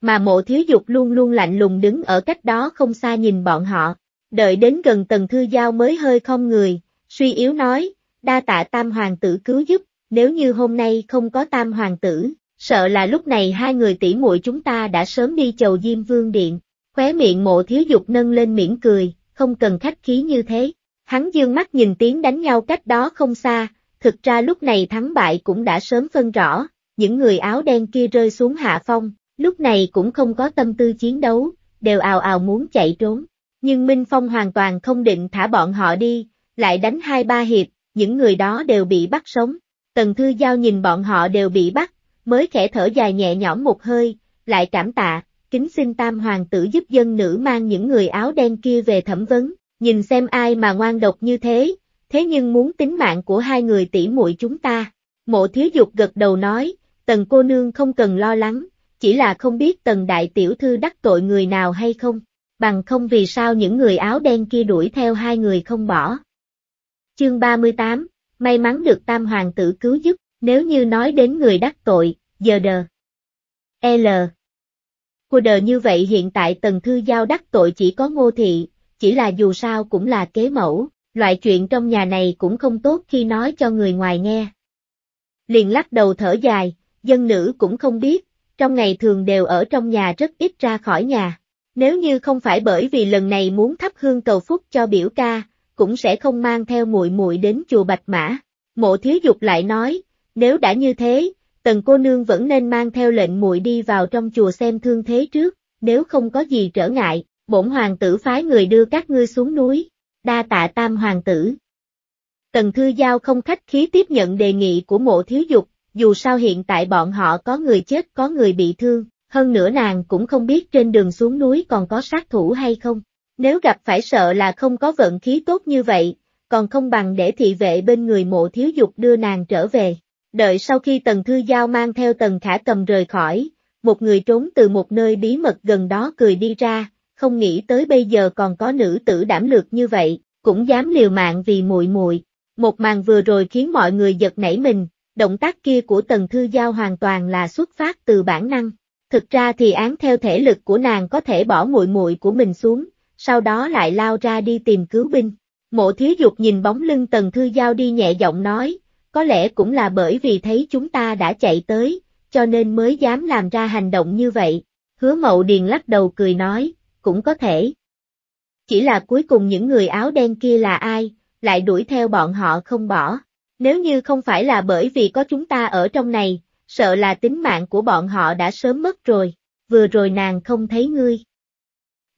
Speaker 1: Mà mộ thiếu dục luôn luôn lạnh lùng đứng ở cách đó không xa nhìn bọn họ, đợi đến gần Tần Thư Giao mới hơi không người, suy yếu nói, đa tạ Tam Hoàng tử cứu giúp, nếu như hôm nay không có Tam Hoàng tử, sợ là lúc này hai người tỷ muội chúng ta đã sớm đi chầu Diêm Vương Điện, Khóe miệng mộ thiếu dục nâng lên mỉm cười, không cần khách khí như thế. Hắn dương mắt nhìn tiếng đánh nhau cách đó không xa, thực ra lúc này thắng bại cũng đã sớm phân rõ, những người áo đen kia rơi xuống hạ phong, lúc này cũng không có tâm tư chiến đấu, đều ào ào muốn chạy trốn. Nhưng Minh Phong hoàn toàn không định thả bọn họ đi, lại đánh hai ba hiệp, những người đó đều bị bắt sống. Tần Thư Giao nhìn bọn họ đều bị bắt, mới khẽ thở dài nhẹ nhõm một hơi, lại cảm tạ, kính xin tam hoàng tử giúp dân nữ mang những người áo đen kia về thẩm vấn, nhìn xem ai mà ngoan độc như thế, thế nhưng muốn tính mạng của hai người tỷ muội chúng ta. Mộ thiếu dục gật đầu nói, tần cô nương không cần lo lắng, chỉ là không biết tần đại tiểu thư đắc tội người nào hay không, bằng không vì sao những người áo đen kia đuổi theo hai người không bỏ. Chương 38, may mắn được tam hoàng tử cứu giúp, nếu như nói đến người đắc tội, giờ đờ. L. Cô đờ như vậy hiện tại Tần Thư Giao đắc tội chỉ có ngô thị, chỉ là dù sao cũng là kế mẫu, loại chuyện trong nhà này cũng không tốt khi nói cho người ngoài nghe. Liền lắc đầu thở dài, dân nữ cũng không biết, trong ngày thường đều ở trong nhà rất ít ra khỏi nhà. Nếu như không phải bởi vì lần này muốn thắp hương cầu phúc cho biểu ca, cũng sẽ không mang theo muội muội đến chùa Bạch Mã. Mộ Thiếu Dục lại nói, nếu đã như thế, tần cô nương vẫn nên mang theo lệnh muội đi vào trong chùa xem thương thế trước, nếu không có gì trở ngại, bổn hoàng tử phái người đưa các ngươi xuống núi, đa tạ tam hoàng tử. Tần Thư Giao không khách khí tiếp nhận đề nghị của mộ thiếu dục, dù sao hiện tại bọn họ có người chết có người bị thương, hơn nữa nàng cũng không biết trên đường xuống núi còn có sát thủ hay không. Nếu gặp phải sợ là không có vận khí tốt như vậy, còn không bằng để thị vệ bên người mộ thiếu dục đưa nàng trở về. Đợi sau khi Tần Thư Giao mang theo Tần Khả Cầm rời khỏi, một người trốn từ một nơi bí mật gần đó cười đi ra, không nghĩ tới bây giờ còn có nữ tử đảm lược như vậy, cũng dám liều mạng vì muội muội. Một màn vừa rồi khiến mọi người giật nảy mình, động tác kia của Tần Thư Giao hoàn toàn là xuất phát từ bản năng. Thực ra thì án theo thể lực của nàng có thể bỏ muội muội của mình xuống, sau đó lại lao ra đi tìm cứu binh. Mộ Thí Dục nhìn bóng lưng Tần Thư Giao đi nhẹ giọng nói, có lẽ cũng là bởi vì thấy chúng ta đã chạy tới, cho nên mới dám làm ra hành động như vậy. Hứa Mậu Điền lắc đầu cười nói, cũng có thể. Chỉ là cuối cùng những người áo đen kia là ai, lại đuổi theo bọn họ không bỏ. Nếu như không phải là bởi vì có chúng ta ở trong này, sợ là tính mạng của bọn họ đã sớm mất rồi, vừa rồi nàng không thấy ngươi.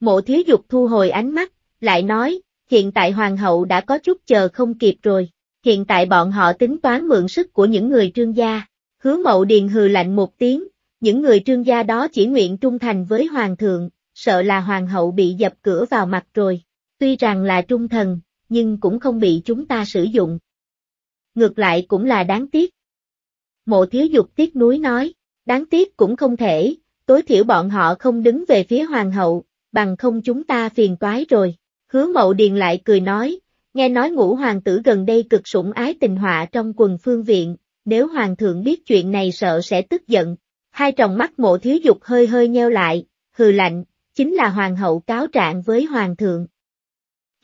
Speaker 1: Mộ thiếu dục thu hồi ánh mắt, lại nói, hiện tại hoàng hậu đã có chút chờ không kịp rồi hiện tại bọn họ tính toán mượn sức của những người trương gia. Hứa mậu điền hừ lạnh một tiếng, những người trương gia đó chỉ nguyện trung thành với hoàng thượng, sợ là hoàng hậu bị dập cửa vào mặt rồi. Tuy rằng là trung thần, nhưng cũng không bị chúng ta sử dụng. Ngược lại cũng là đáng tiếc. Mộ thiếu dục tiếc núi nói, đáng tiếc cũng không thể, tối thiểu bọn họ không đứng về phía hoàng hậu, bằng không chúng ta phiền toái rồi. Hứa mậu điền lại cười nói, Nghe nói ngũ hoàng tử gần đây cực sủng ái tình họa trong quần phương viện, nếu hoàng thượng biết chuyện này sợ sẽ tức giận. Hai tròng mắt mộ thiếu dục hơi hơi nheo lại, hừ lạnh, chính là hoàng hậu cáo trạng với hoàng thượng.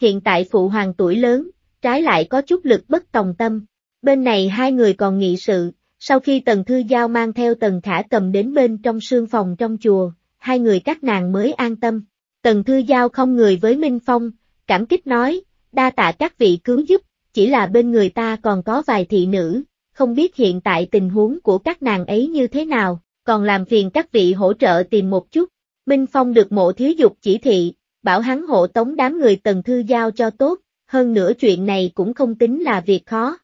Speaker 1: Hiện tại phụ hoàng tuổi lớn, trái lại có chút lực bất tòng tâm. Bên này hai người còn nghị sự, sau khi tần thư giao mang theo tần khả cầm đến bên trong sương phòng trong chùa, hai người các nàng mới an tâm. Tần thư giao không người với Minh Phong, cảm kích nói, đa tạ các vị cứu giúp, chỉ là bên người ta còn có vài thị nữ, không biết hiện tại tình huống của các nàng ấy như thế nào, còn làm phiền các vị hỗ trợ tìm một chút. Minh Phong được mộ thiếu dục chỉ thị, bảo hắn hộ tống đám người tần thư giao cho tốt, hơn nữa chuyện này cũng không tính là việc khó.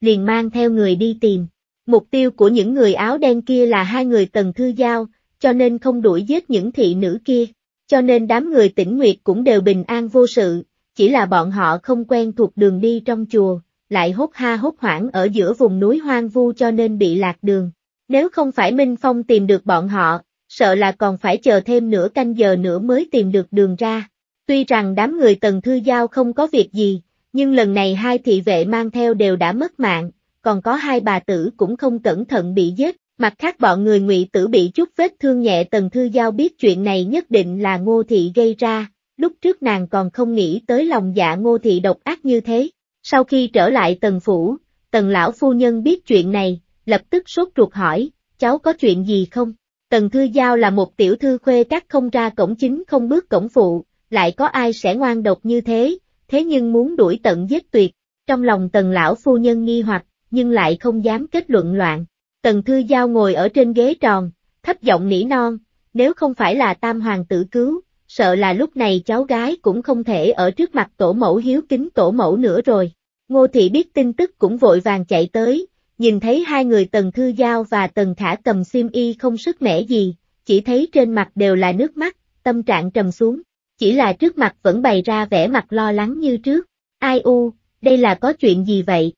Speaker 1: Liền mang theo người đi tìm, mục tiêu của những người áo đen kia là hai người tần thư giao, cho nên không đuổi giết những thị nữ kia, cho nên đám người tỉnh Nguyệt cũng đều bình an vô sự, chỉ là bọn họ không quen thuộc đường đi trong chùa, lại hốt ha hốt hoảng ở giữa vùng núi hoang vu cho nên bị lạc đường. Nếu không phải Minh Phong tìm được bọn họ, sợ là còn phải chờ thêm nửa canh giờ nữa mới tìm được đường ra. Tuy rằng đám người Tần Thư Giao không có việc gì, nhưng lần này hai thị vệ mang theo đều đã mất mạng, còn có hai bà tử cũng không cẩn thận bị giết, mặt khác bọn người ngụy tử bị chút vết thương nhẹ Tần Thư Giao biết chuyện này nhất định là Ngô Thị gây ra, lúc trước nàng còn không nghĩ tới lòng dạ ngô thị độc ác như thế. Sau khi trở lại tần phủ, tần lão phu nhân biết chuyện này, lập tức sốt ruột hỏi, cháu có chuyện gì không? Tần Thư Giao là một tiểu thư khuê các không ra cổng chính không bước cổng phụ, lại có ai sẽ ngoan độc như thế, thế nhưng muốn đuổi tận giết tuyệt, trong lòng tần lão phu nhân nghi hoặc, nhưng lại không dám kết luận loạn. Tần Thư Giao ngồi ở trên ghế tròn, thấp giọng nỉ non, nếu không phải là tam hoàng tử cứu, sợ là lúc này cháu gái cũng không thể ở trước mặt tổ mẫu hiếu kính tổ mẫu nữa rồi. Ngô Thị biết tin tức cũng vội vàng chạy tới, nhìn thấy hai người Tần Thư Giao và Tần Khả cầm xiêm y không sức mẻ gì, chỉ thấy trên mặt đều là nước mắt, tâm trạng trầm xuống, chỉ là trước mặt vẫn bày ra vẻ mặt lo lắng như trước. Ai u, đây là có chuyện gì vậy?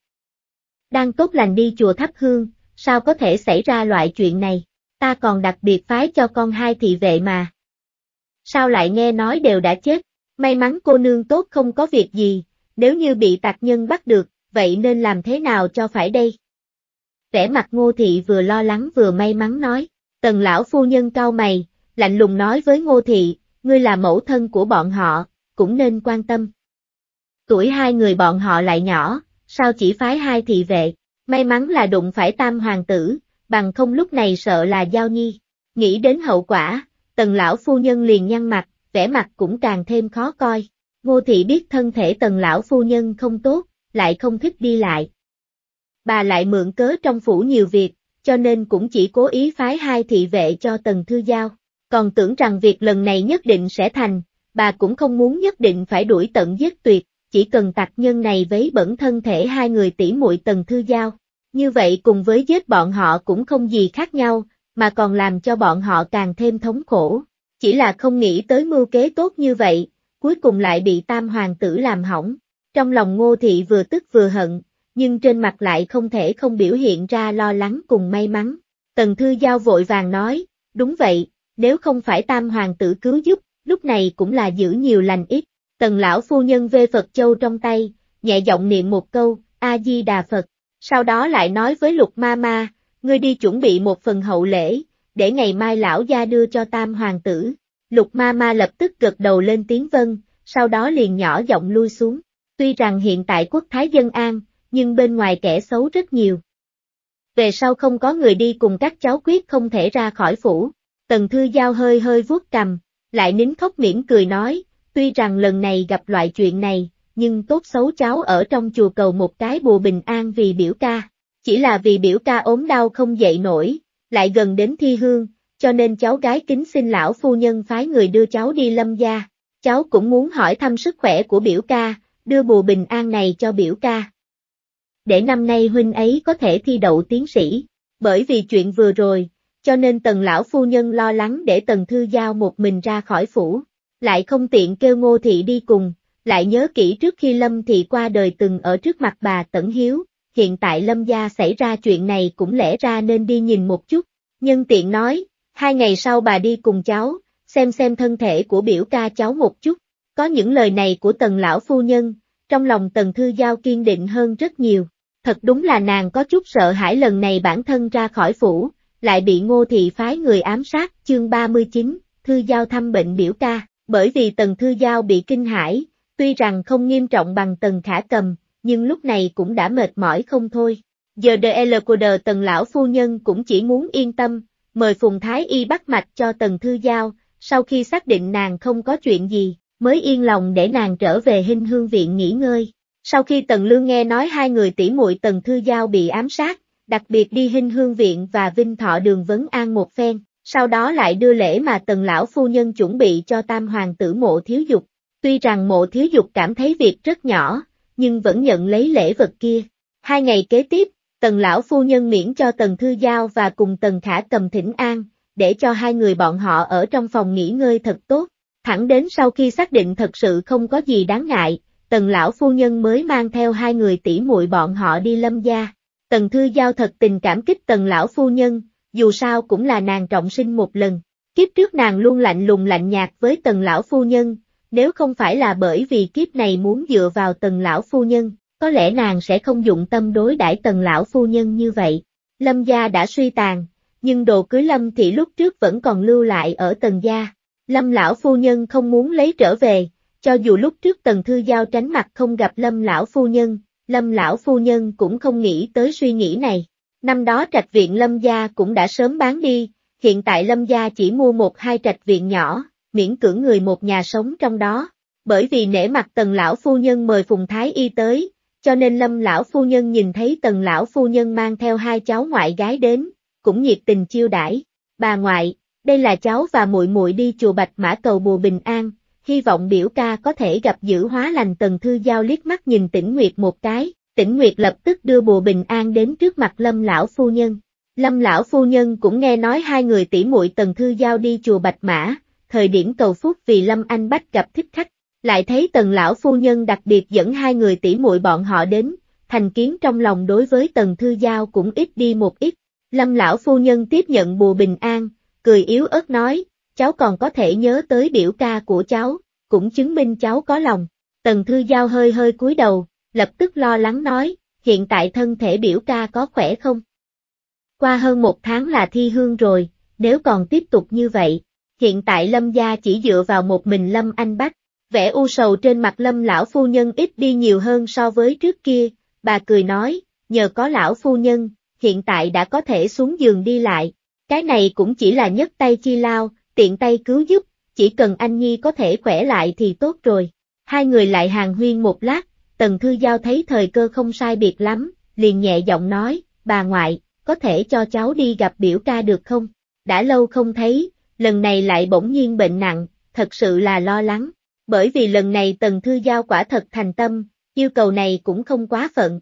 Speaker 1: Đang tốt lành đi chùa thắp hương, sao có thể xảy ra loại chuyện này? Ta còn đặc biệt phái cho con hai thị vệ mà sao lại nghe nói đều đã chết, may mắn cô nương tốt không có việc gì, nếu như bị tạc nhân bắt được, vậy nên làm thế nào cho phải đây? Vẻ mặt ngô thị vừa lo lắng vừa may mắn nói, tần lão phu nhân cau mày, lạnh lùng nói với ngô thị, ngươi là mẫu thân của bọn họ, cũng nên quan tâm. Tuổi hai người bọn họ lại nhỏ, sao chỉ phái hai thị vệ, may mắn là đụng phải tam hoàng tử, bằng không lúc này sợ là giao nhi. Nghĩ đến hậu quả, tần lão phu nhân liền nhăn mặt, vẻ mặt cũng càng thêm khó coi. Ngô thị biết thân thể tần lão phu nhân không tốt, lại không thích đi lại. Bà lại mượn cớ trong phủ nhiều việc, cho nên cũng chỉ cố ý phái hai thị vệ cho tần thư giao. Còn tưởng rằng việc lần này nhất định sẽ thành, bà cũng không muốn nhất định phải đuổi tận giết tuyệt, chỉ cần tạc nhân này vấy bẩn thân thể hai người tỷ muội tần thư giao. Như vậy cùng với giết bọn họ cũng không gì khác nhau, mà còn làm cho bọn họ càng thêm thống khổ. Chỉ là không nghĩ tới mưu kế tốt như vậy, cuối cùng lại bị tam hoàng tử làm hỏng. Trong lòng ngô thị vừa tức vừa hận, nhưng trên mặt lại không thể không biểu hiện ra lo lắng cùng may mắn. Tần Thư Giao vội vàng nói, đúng vậy, nếu không phải tam hoàng tử cứu giúp, lúc này cũng là giữ nhiều lành ít. Tần lão phu nhân vê Phật Châu trong tay, nhẹ giọng niệm một câu, A-di-đà Phật, sau đó lại nói với lục ma ma, ngươi đi chuẩn bị một phần hậu lễ, để ngày mai lão gia đưa cho tam hoàng tử. Lục ma ma lập tức gật đầu lên tiếng vân, sau đó liền nhỏ giọng lui xuống. Tuy rằng hiện tại quốc thái dân an, nhưng bên ngoài kẻ xấu rất nhiều. Về sau không có người đi cùng các cháu quyết không thể ra khỏi phủ, tần thư giao hơi hơi vuốt cầm, lại nín khóc mỉm cười nói, tuy rằng lần này gặp loại chuyện này, nhưng tốt xấu cháu ở trong chùa cầu một cái bùa bình an vì biểu ca. Chỉ là vì biểu ca ốm đau không dậy nổi, lại gần đến thi hương, cho nên cháu gái kính xin lão phu nhân phái người đưa cháu đi lâm gia. Cháu cũng muốn hỏi thăm sức khỏe của biểu ca, đưa bùa bình an này cho biểu ca. Để năm nay huynh ấy có thể thi đậu tiến sĩ, bởi vì chuyện vừa rồi, cho nên tần lão phu nhân lo lắng để tần thư giao một mình ra khỏi phủ, lại không tiện kêu ngô thị đi cùng, lại nhớ kỹ trước khi lâm thị qua đời từng ở trước mặt bà Tẩn Hiếu, hiện tại lâm gia xảy ra chuyện này cũng lẽ ra nên đi nhìn một chút. Nhân tiện nói, hai ngày sau bà đi cùng cháu, xem xem thân thể của biểu ca cháu một chút. Có những lời này của tần lão phu nhân, trong lòng tần thư giao kiên định hơn rất nhiều. Thật đúng là nàng có chút sợ hãi lần này bản thân ra khỏi phủ, lại bị ngô thị phái người ám sát, chương 39, thư giao thăm bệnh biểu ca, bởi vì tần thư giao bị kinh hãi, tuy rằng không nghiêm trọng bằng tần khả cầm, nhưng lúc này cũng đã mệt mỏi không thôi. Giờ DL của đờ tần lão phu nhân cũng chỉ muốn yên tâm, mời Phùng Thái Y bắt mạch cho tần thư giao, sau khi xác định nàng không có chuyện gì, mới yên lòng để nàng trở về hình hương viện nghỉ ngơi. Sau khi Tần Lương nghe nói hai người tỷ muội Tần Thư Giao bị ám sát, đặc biệt đi hình hương viện và vinh thọ đường vấn an một phen, sau đó lại đưa lễ mà Tần Lão Phu Nhân chuẩn bị cho tam hoàng tử mộ thiếu dục. Tuy rằng mộ thiếu dục cảm thấy việc rất nhỏ, nhưng vẫn nhận lấy lễ vật kia. Hai ngày kế tiếp, tần lão phu nhân miễn cho tần thư giao và cùng tần khả cầm thỉnh an, để cho hai người bọn họ ở trong phòng nghỉ ngơi thật tốt. Thẳng đến sau khi xác định thật sự không có gì đáng ngại, tần lão phu nhân mới mang theo hai người tỷ muội bọn họ đi lâm gia. Tần thư giao thật tình cảm kích tần lão phu nhân, dù sao cũng là nàng trọng sinh một lần. Kiếp trước nàng luôn lạnh lùng lạnh nhạt với tần lão phu nhân, nếu không phải là bởi vì kiếp này muốn dựa vào tần lão phu nhân, có lẽ nàng sẽ không dụng tâm đối đãi tần lão phu nhân như vậy. Lâm gia đã suy tàn, nhưng đồ cưới Lâm thì lúc trước vẫn còn lưu lại ở tần gia. Lâm lão phu nhân không muốn lấy trở về, cho dù lúc trước tần thư giao tránh mặt không gặp Lâm lão phu nhân, Lâm lão phu nhân cũng không nghĩ tới suy nghĩ này. Năm đó trạch viện Lâm gia cũng đã sớm bán đi, hiện tại Lâm gia chỉ mua một hai trạch viện nhỏ, miễn cưỡng người một nhà sống trong đó. Bởi vì nể mặt tần lão phu nhân mời Phùng Thái Y tới, cho nên lâm lão phu nhân nhìn thấy tần lão phu nhân mang theo hai cháu ngoại gái đến, cũng nhiệt tình chiêu đãi. Bà ngoại, đây là cháu và muội muội đi chùa Bạch Mã cầu bùa bình an, hy vọng biểu ca có thể gặp giữ hóa lành tần thư giao liếc mắt nhìn tỉnh Nguyệt một cái, tỉnh Nguyệt lập tức đưa bùa bình an đến trước mặt lâm lão phu nhân. Lâm lão phu nhân cũng nghe nói hai người tỷ muội tần thư giao đi chùa Bạch Mã, thời điểm cầu phúc vì Lâm Anh Bách gặp thích khách, lại thấy tần lão phu nhân đặc biệt dẫn hai người tỷ muội bọn họ đến, thành kiến trong lòng đối với tần thư giao cũng ít đi một ít. Lâm lão phu nhân tiếp nhận bùa bình an, cười yếu ớt nói, cháu còn có thể nhớ tới biểu ca của cháu, cũng chứng minh cháu có lòng. Tần thư giao hơi hơi cúi đầu, lập tức lo lắng nói, hiện tại thân thể biểu ca có khỏe không? Qua hơn một tháng là thi hương rồi, nếu còn tiếp tục như vậy, hiện tại Lâm gia chỉ dựa vào một mình Lâm Anh Bách, vẻ u sầu trên mặt Lâm lão phu nhân ít đi nhiều hơn so với trước kia, bà cười nói, nhờ có lão phu nhân, hiện tại đã có thể xuống giường đi lại, cái này cũng chỉ là nhất tay chi lao, tiện tay cứu giúp, chỉ cần anh Nhi có thể khỏe lại thì tốt rồi. Hai người lại hàng huyên một lát, Tần Thư Giao thấy thời cơ không sai biệt lắm, liền nhẹ giọng nói, bà ngoại, có thể cho cháu đi gặp biểu ca được không? Đã lâu không thấy, lần này lại bỗng nhiên bệnh nặng, thật sự là lo lắng, bởi vì lần này Tần Thư Giao quả thật thành tâm, yêu cầu này cũng không quá phận.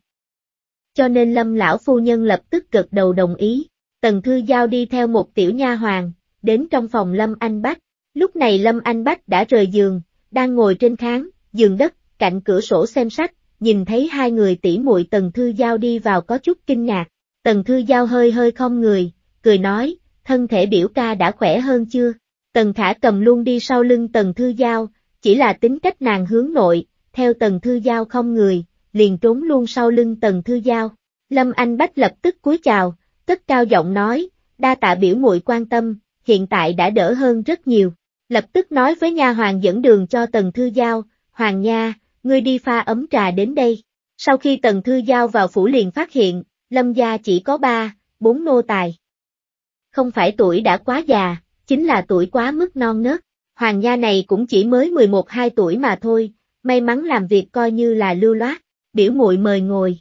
Speaker 1: Cho nên Lâm lão phu nhân lập tức gật đầu đồng ý, Tần Thư Giao đi theo một tiểu nha hoàng, đến trong phòng Lâm Anh Bách, lúc này Lâm Anh Bách đã rời giường, đang ngồi trên kháng, giường đất, cạnh cửa sổ xem sách, nhìn thấy hai người tỷ muội Tần Thư Giao đi vào có chút kinh ngạc, Tần Thư Giao hơi hơi không người, cười nói, thân thể biểu ca đã khỏe hơn chưa? Tần Khả cầm luôn đi sau lưng Tần Thư Giao, chỉ là tính cách nàng hướng nội, theo Tần Thư Giao không người, liền trốn luôn sau lưng Tần Thư Giao. Lâm Anh Bách lập tức cúi chào, cất cao giọng nói, đa tạ biểu muội quan tâm, hiện tại đã đỡ hơn rất nhiều. Lập tức nói với nha hoàng dẫn đường cho Tần Thư Giao, Hoàng Nha, ngươi đi pha ấm trà đến đây. Sau khi Tần Thư Giao vào phủ liền phát hiện, Lâm gia chỉ có ba, bốn nô tài không phải tuổi đã quá già, chính là tuổi quá mức non nớt. Hoàng gia này cũng chỉ mới 11-2 tuổi mà thôi, may mắn làm việc coi như là lưu loát, biểu muội mời ngồi.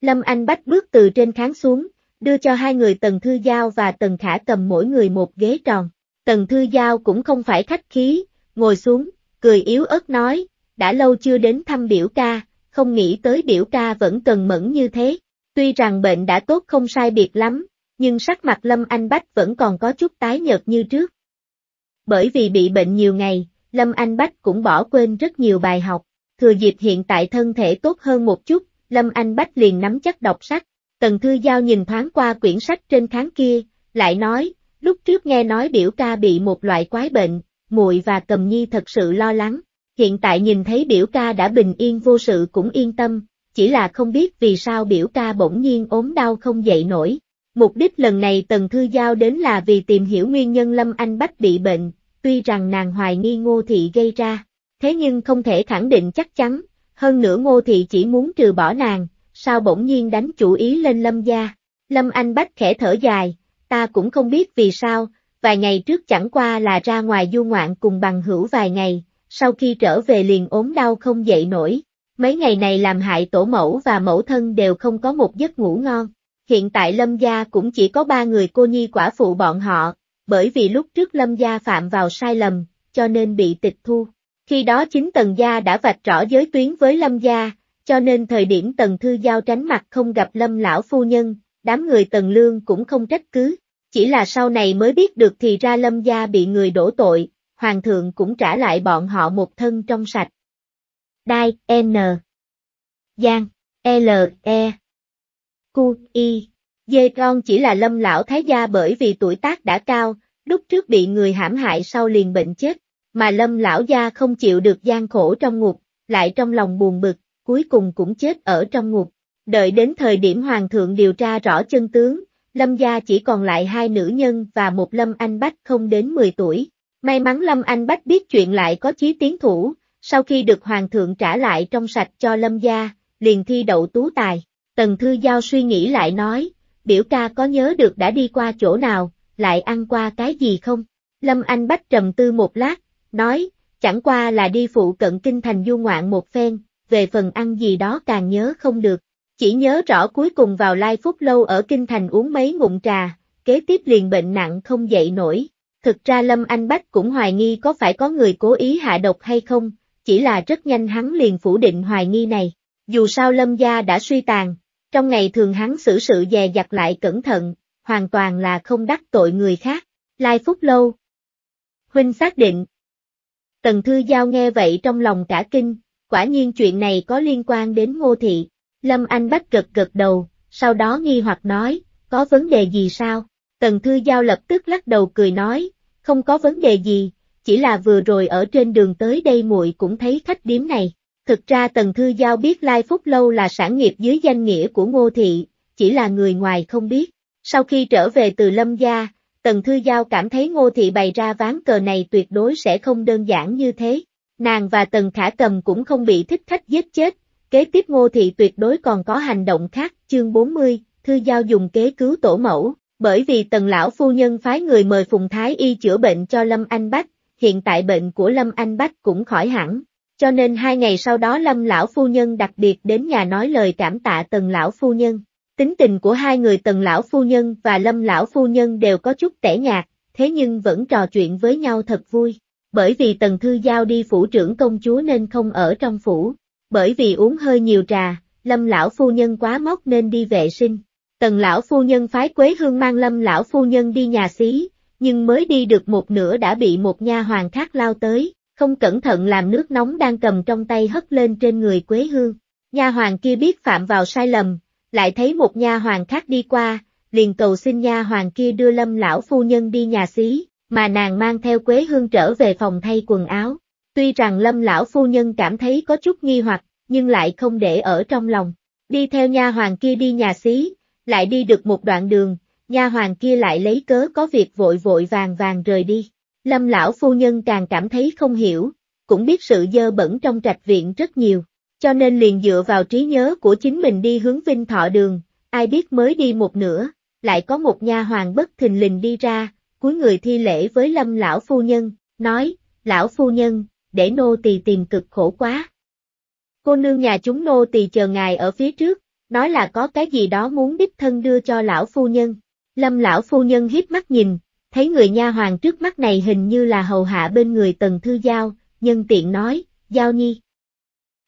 Speaker 1: Lâm Anh Bách bước từ trên kháng xuống, đưa cho hai người Tần Thư Giao và Tần Khả cầm mỗi người một ghế tròn. Tần Thư Giao cũng không phải khách khí, ngồi xuống, cười yếu ớt nói, đã lâu chưa đến thăm biểu ca, không nghĩ tới biểu ca vẫn cần mẫn như thế. Tuy rằng bệnh đã tốt không sai biệt lắm, nhưng sắc mặt Lâm Anh Bách vẫn còn có chút tái nhợt như trước. Bởi vì bị bệnh nhiều ngày, Lâm Anh Bách cũng bỏ quên rất nhiều bài học, thừa dịp hiện tại thân thể tốt hơn một chút, Lâm Anh Bách liền nắm chắc đọc sách, Tần Thư Giao nhìn thoáng qua quyển sách trên tháng kia, lại nói, lúc trước nghe nói biểu ca bị một loại quái bệnh, muội và Cầm Nhi thật sự lo lắng, hiện tại nhìn thấy biểu ca đã bình yên vô sự cũng yên tâm, chỉ là không biết vì sao biểu ca bỗng nhiên ốm đau không dậy nổi, Mục đích lần này Tần Thư Giao đến là vì tìm hiểu nguyên nhân Lâm Anh Bách bị bệnh, tuy rằng nàng hoài nghi Ngô Thị gây ra, thế nhưng không thể khẳng định chắc chắn, hơn nữa Ngô Thị chỉ muốn trừ bỏ nàng, sao bỗng nhiên đánh chủ ý lên Lâm gia. Lâm Anh Bách khẽ thở dài, ta cũng không biết vì sao, vài ngày trước chẳng qua là ra ngoài du ngoạn cùng bằng hữu vài ngày, sau khi trở về liền ốm đau không dậy nổi, mấy ngày này làm hại tổ mẫu và mẫu thân đều không có một giấc ngủ ngon hiện tại Lâm gia cũng chỉ có ba người cô nhi quả phụ bọn họ, bởi vì lúc trước Lâm gia phạm vào sai lầm, cho nên bị tịch thu. Khi đó chính Tần gia đã vạch rõ giới tuyến với Lâm gia, cho nên thời điểm Tần Thư Giao tránh mặt không gặp Lâm lão phu nhân, đám người Tần Lương cũng không trách cứ, chỉ là sau này mới biết được thì ra Lâm gia bị người đổ tội, Hoàng thượng cũng trả lại bọn họ một thân trong sạch. Đai, N. Giang, L, E. Cu, y, dê con chỉ là lâm lão thái gia bởi vì tuổi tác đã cao, lúc trước bị người hãm hại sau liền bệnh chết, mà lâm lão gia không chịu được gian khổ trong ngục, lại trong lòng buồn bực, cuối cùng cũng chết ở trong ngục. Đợi đến thời điểm hoàng thượng điều tra rõ chân tướng, lâm gia chỉ còn lại hai nữ nhân và một lâm anh bách không đến 10 tuổi. May mắn lâm anh bách biết chuyện lại có chí tiến thủ, sau khi được hoàng thượng trả lại trong sạch cho lâm gia, liền thi đậu tú tài. Tần Thư Giao suy nghĩ lại nói, biểu ca có nhớ được đã đi qua chỗ nào, lại ăn qua cái gì không? Lâm Anh Bách trầm tư một lát, nói, chẳng qua là đi phụ cận kinh thành du ngoạn một phen, về phần ăn gì đó càng nhớ không được. Chỉ nhớ rõ cuối cùng vào Lai Phúc Lâu ở Kinh Thành uống mấy ngụm trà, kế tiếp liền bệnh nặng không dậy nổi. Thực ra Lâm Anh Bách cũng hoài nghi có phải có người cố ý hạ độc hay không, chỉ là rất nhanh hắn liền phủ định hoài nghi này. Dù sao Lâm gia đã suy tàn, trong ngày thường hắn xử sự dè dặt lại cẩn thận, hoàn toàn là không đắc tội người khác. Lai Phúc Lâu Huynh xác định Tần Thư Giao nghe vậy trong lòng cả kinh, quả nhiên chuyện này có liên quan đến Ngô Thị. Lâm Anh bắt cực cực đầu, sau đó nghi hoặc nói, có vấn đề gì sao? Tần Thư Giao lập tức lắc đầu cười nói, không có vấn đề gì, chỉ là vừa rồi ở trên đường tới đây muội cũng thấy khách điếm này, Thực ra Tần Thư Giao biết Lai Phúc Lâu là sản nghiệp dưới danh nghĩa của Ngô Thị, chỉ là người ngoài không biết. Sau khi trở về từ Lâm Gia, Tần Thư Giao cảm thấy Ngô Thị bày ra ván cờ này tuyệt đối sẽ không đơn giản như thế. Nàng và Tần Khả Cầm cũng không bị thích khách giết chết, kế tiếp Ngô Thị tuyệt đối còn có hành động khác. Chương 40, Thư Giao dùng kế cứu tổ mẫu, bởi vì Tần Lão Phu Nhân phái người mời Phùng Thái Y chữa bệnh cho Lâm Anh Bách, hiện tại bệnh của Lâm Anh Bách cũng khỏi hẳn, cho nên hai ngày sau đó lâm lão phu nhân đặc biệt đến nhà nói lời cảm tạ tần lão phu nhân. Tính tình của hai người tần lão phu nhân và lâm lão phu nhân đều có chút tẻ nhạt, thế nhưng vẫn trò chuyện với nhau thật vui. Bởi vì tần thư giao đi phủ trưởng công chúa nên không ở trong phủ. Bởi vì uống hơi nhiều trà, lâm lão phu nhân quá mốc nên đi vệ sinh. Tần lão phu nhân phái quế hương mang lâm lão phu nhân đi nhà xí, nhưng mới đi được một nửa đã bị một nha hoàng khác lao tới, không cẩn thận làm nước nóng đang cầm trong tay hất lên trên người Quế Hương. Nha hoàng kia biết phạm vào sai lầm, lại thấy một nha hoàng khác đi qua, liền cầu xin nha hoàng kia đưa Lâm lão phu nhân đi nhà xí, mà nàng mang theo Quế Hương trở về phòng thay quần áo. Tuy rằng Lâm lão phu nhân cảm thấy có chút nghi hoặc, nhưng lại không để ở trong lòng. Đi theo nha hoàng kia đi nhà xí, lại đi được một đoạn đường, nha hoàng kia lại lấy cớ có việc vội vội vàng vàng rời đi. Lâm lão phu nhân càng cảm thấy không hiểu, cũng biết sự dơ bẩn trong trạch viện rất nhiều, cho nên liền dựa vào trí nhớ của chính mình đi hướng vinh thọ đường, ai biết mới đi một nửa, lại có một nha hoàng bất thình lình đi ra, cuối người thi lễ với lâm lão phu nhân, nói, lão phu nhân, để nô tỳ tìm cực khổ quá. Cô nương nhà chúng nô tỳ chờ ngài ở phía trước, nói là có cái gì đó muốn đích thân đưa cho lão phu nhân. Lâm lão phu nhân hiếp mắt nhìn, thấy người nha hoàng trước mắt này hình như là hầu hạ bên người Tần Thư Giao, nhân tiện nói, Giao Nhi.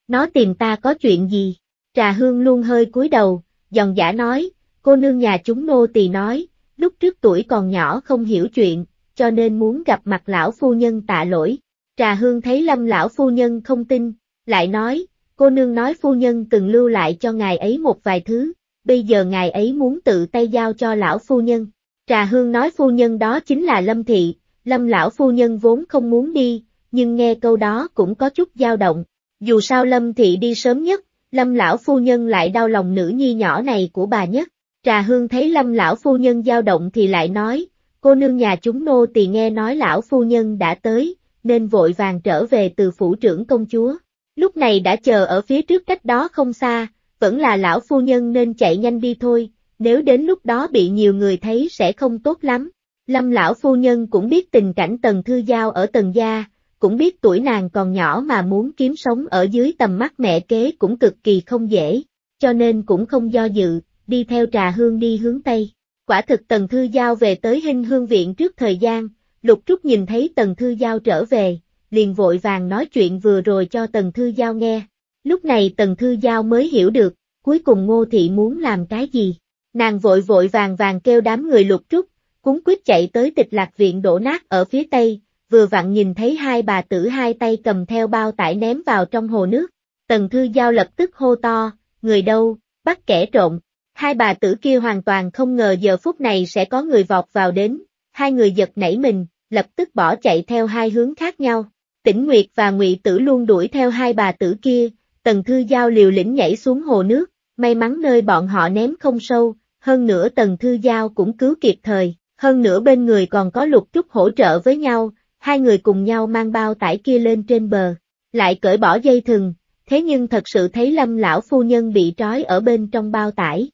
Speaker 1: Nó tìm ta có chuyện gì? Trà Hương luôn hơi cúi đầu, dòng giả nói, cô nương nhà chúng nô tỳ nói, lúc trước tuổi còn nhỏ không hiểu chuyện, cho nên muốn gặp mặt lão phu nhân tạ lỗi. Trà Hương thấy lâm lão phu nhân không tin, lại nói, cô nương nói phu nhân từng lưu lại cho ngài ấy một vài thứ, bây giờ ngài ấy muốn tự tay giao cho lão phu nhân. Trà Hương nói phu nhân đó chính là Lâm Thị, Lâm lão phu nhân vốn không muốn đi, nhưng nghe câu đó cũng có chút dao động. Dù sao Lâm Thị đi sớm nhất, Lâm lão phu nhân lại đau lòng nữ nhi nhỏ này của bà nhất. Trà Hương thấy Lâm lão phu nhân dao động thì lại nói, cô nương nhà chúng nô tỳ nghe nói lão phu nhân đã tới, nên vội vàng trở về từ phủ trưởng công chúa. Lúc này đã chờ ở phía trước cách đó không xa, vẫn là lão phu nhân nên chạy nhanh đi thôi, nếu đến lúc đó bị nhiều người thấy sẽ không tốt lắm. Lâm lão phu nhân cũng biết tình cảnh tần thư giao ở tần gia, cũng biết tuổi nàng còn nhỏ mà muốn kiếm sống ở dưới tầm mắt mẹ kế cũng cực kỳ không dễ, cho nên cũng không do dự, đi theo trà hương đi hướng Tây. Quả thực Tần Thư Giao về tới hình hương viện trước thời gian, Lục Trúc nhìn thấy Tần Thư Giao trở về, liền vội vàng nói chuyện vừa rồi cho Tần Thư Giao nghe. Lúc này Tần Thư Giao mới hiểu được, cuối cùng Ngô Thị muốn làm cái gì. Nàng vội vội vàng vàng kêu đám người lục trúc, cúng quyết chạy tới tịch lạc viện đổ nát ở phía tây, vừa vặn nhìn thấy hai bà tử hai tay cầm theo bao tải ném vào trong hồ nước. Tần Thư Giao lập tức hô to, người đâu, bắt kẻ trộm. Hai bà tử kia hoàn toàn không ngờ giờ phút này sẽ có người vọt vào đến, hai người giật nảy mình, lập tức bỏ chạy theo hai hướng khác nhau. Tĩnh Nguyệt và Ngụy Tử luôn đuổi theo hai bà tử kia, Tần Thư Giao liều lĩnh nhảy xuống hồ nước, may mắn nơi bọn họ ném không sâu, hơn nữa Tần Thư Giao cũng cứu kịp thời, hơn nữa bên người còn có lục chút hỗ trợ với nhau, hai người cùng nhau mang bao tải kia lên trên bờ, lại cởi bỏ dây thừng, thế nhưng thật sự thấy lâm lão phu nhân bị trói ở bên trong bao tải.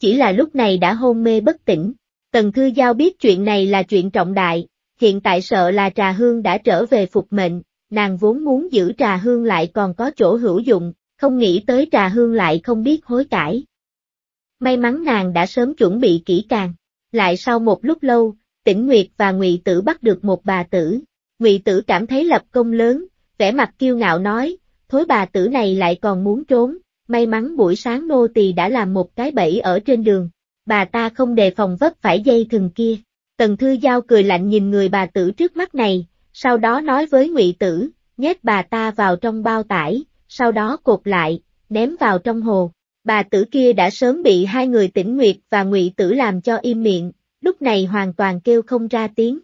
Speaker 1: Chỉ là lúc này đã hôn mê bất tỉnh, Tần Thư Giao biết chuyện này là chuyện trọng đại, hiện tại sợ là trà hương đã trở về phục mệnh, nàng vốn muốn giữ trà hương lại còn có chỗ hữu dụng, không nghĩ tới trà hương lại không biết hối cải. May mắn nàng đã sớm chuẩn bị kỹ càng. Lại sau một lúc lâu, tĩnh Nguyệt và Ngụy Tử bắt được một bà tử. Ngụy Tử cảm thấy lập công lớn, vẻ mặt kiêu ngạo nói, thối bà tử này lại còn muốn trốn, may mắn buổi sáng nô tỳ đã làm một cái bẫy ở trên đường, bà ta không đề phòng vấp phải dây thừng kia. Tần Thư Giao cười lạnh nhìn người bà tử trước mắt này, sau đó nói với Ngụy Tử, nhét bà ta vào trong bao tải, sau đó cột lại, ném vào trong hồ bà tử kia đã sớm bị hai người tỉnh Nguyệt và Ngụy Tử làm cho im miệng, lúc này hoàn toàn kêu không ra tiếng.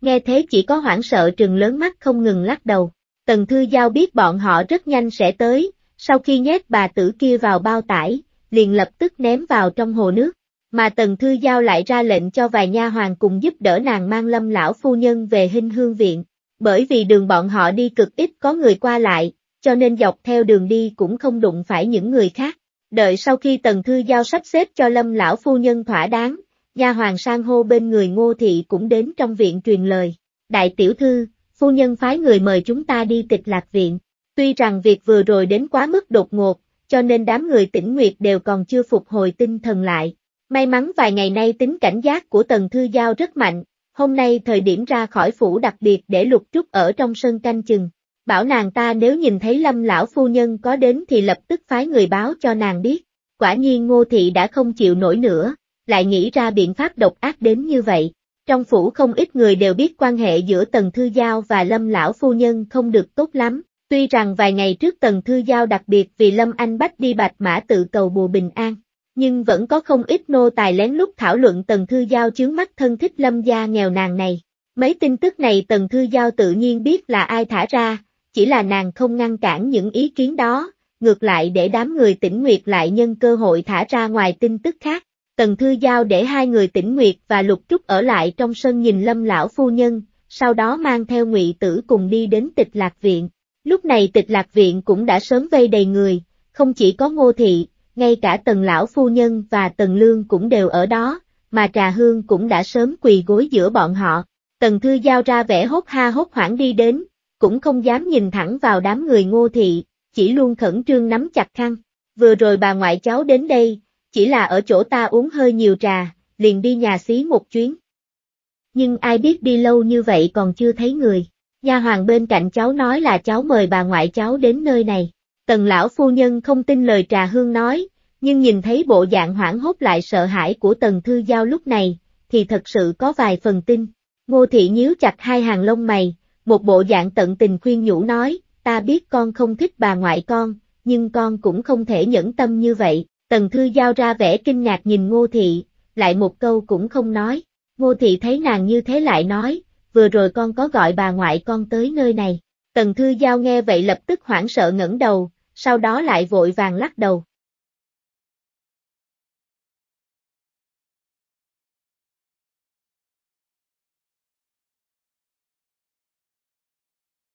Speaker 1: Nghe thế chỉ có hoảng sợ trừng lớn mắt không ngừng lắc đầu, Tần Thư Giao biết bọn họ rất nhanh sẽ tới, sau khi nhét bà tử kia vào bao tải, liền lập tức ném vào trong hồ nước, mà Tần Thư Giao lại ra lệnh cho vài nha hoàng cùng giúp đỡ nàng mang lâm lão phu nhân về hinh hương viện, bởi vì đường bọn họ đi cực ít có người qua lại, cho nên dọc theo đường đi cũng không đụng phải những người khác. Đợi sau khi Tần Thư Giao sắp xếp cho Lâm lão phu nhân thỏa đáng, nha hoàng sang hô bên người Ngô Thị cũng đến trong viện truyền lời. Đại tiểu thư, phu nhân phái người mời chúng ta đi tịch lạc viện. Tuy rằng việc vừa rồi đến quá mức đột ngột, cho nên đám người tỉnh Nguyệt đều còn chưa phục hồi tinh thần lại. May mắn vài ngày nay tính cảnh giác của Tần Thư Giao rất mạnh, hôm nay thời điểm ra khỏi phủ đặc biệt để lục trúc ở trong sân canh chừng bảo nàng ta nếu nhìn thấy lâm lão phu nhân có đến thì lập tức phái người báo cho nàng biết. Quả nhiên ngô thị đã không chịu nổi nữa, lại nghĩ ra biện pháp độc ác đến như vậy. Trong phủ không ít người đều biết quan hệ giữa Tần Thư Giao và Lâm Lão Phu Nhân không được tốt lắm, tuy rằng vài ngày trước Tần Thư Giao đặc biệt vì Lâm Anh bắt đi bạch mã tự cầu bùa bình an, nhưng vẫn có không ít nô tài lén lút thảo luận Tần Thư Giao chướng mắt thân thích Lâm gia nghèo nàng này. Mấy tin tức này Tần Thư Giao tự nhiên biết là ai thả ra, chỉ là nàng không ngăn cản những ý kiến đó, ngược lại để đám người tỉnh nguyệt lại nhân cơ hội thả ra ngoài tin tức khác. Tần Thư Giao để hai người tỉnh nguyệt và lục trúc ở lại trong sân nhìn lâm lão phu nhân, sau đó mang theo ngụy tử cùng đi đến tịch lạc viện. Lúc này tịch lạc viện cũng đã sớm vây đầy người, không chỉ có ngô thị, ngay cả tần lão phu nhân và tần lương cũng đều ở đó, mà trà hương cũng đã sớm quỳ gối giữa bọn họ. Tần Thư Giao ra vẻ hốt ha hốt hoảng đi đến, cũng không dám nhìn thẳng vào đám người ngô thị, chỉ luôn khẩn trương nắm chặt khăn. Vừa rồi bà ngoại cháu đến đây, chỉ là ở chỗ ta uống hơi nhiều trà, liền đi nhà xí một chuyến. Nhưng ai biết đi lâu như vậy còn chưa thấy người. Nha hoàng bên cạnh cháu nói là cháu mời bà ngoại cháu đến nơi này. Tần lão phu nhân không tin lời trà hương nói, nhưng nhìn thấy bộ dạng hoảng hốt lại sợ hãi của tần thư giao lúc này, thì thật sự có vài phần tin. Ngô thị nhíu chặt hai hàng lông mày, một bộ dạng tận tình khuyên nhủ nói, ta biết con không thích bà ngoại con, nhưng con cũng không thể nhẫn tâm như vậy, tần thư giao ra vẻ kinh ngạc nhìn ngô thị, lại một câu cũng không nói, ngô thị thấy nàng như thế lại nói, vừa rồi con có gọi bà ngoại con tới nơi này, tần thư giao nghe vậy lập tức hoảng sợ ngẩng đầu, sau đó lại vội vàng lắc đầu,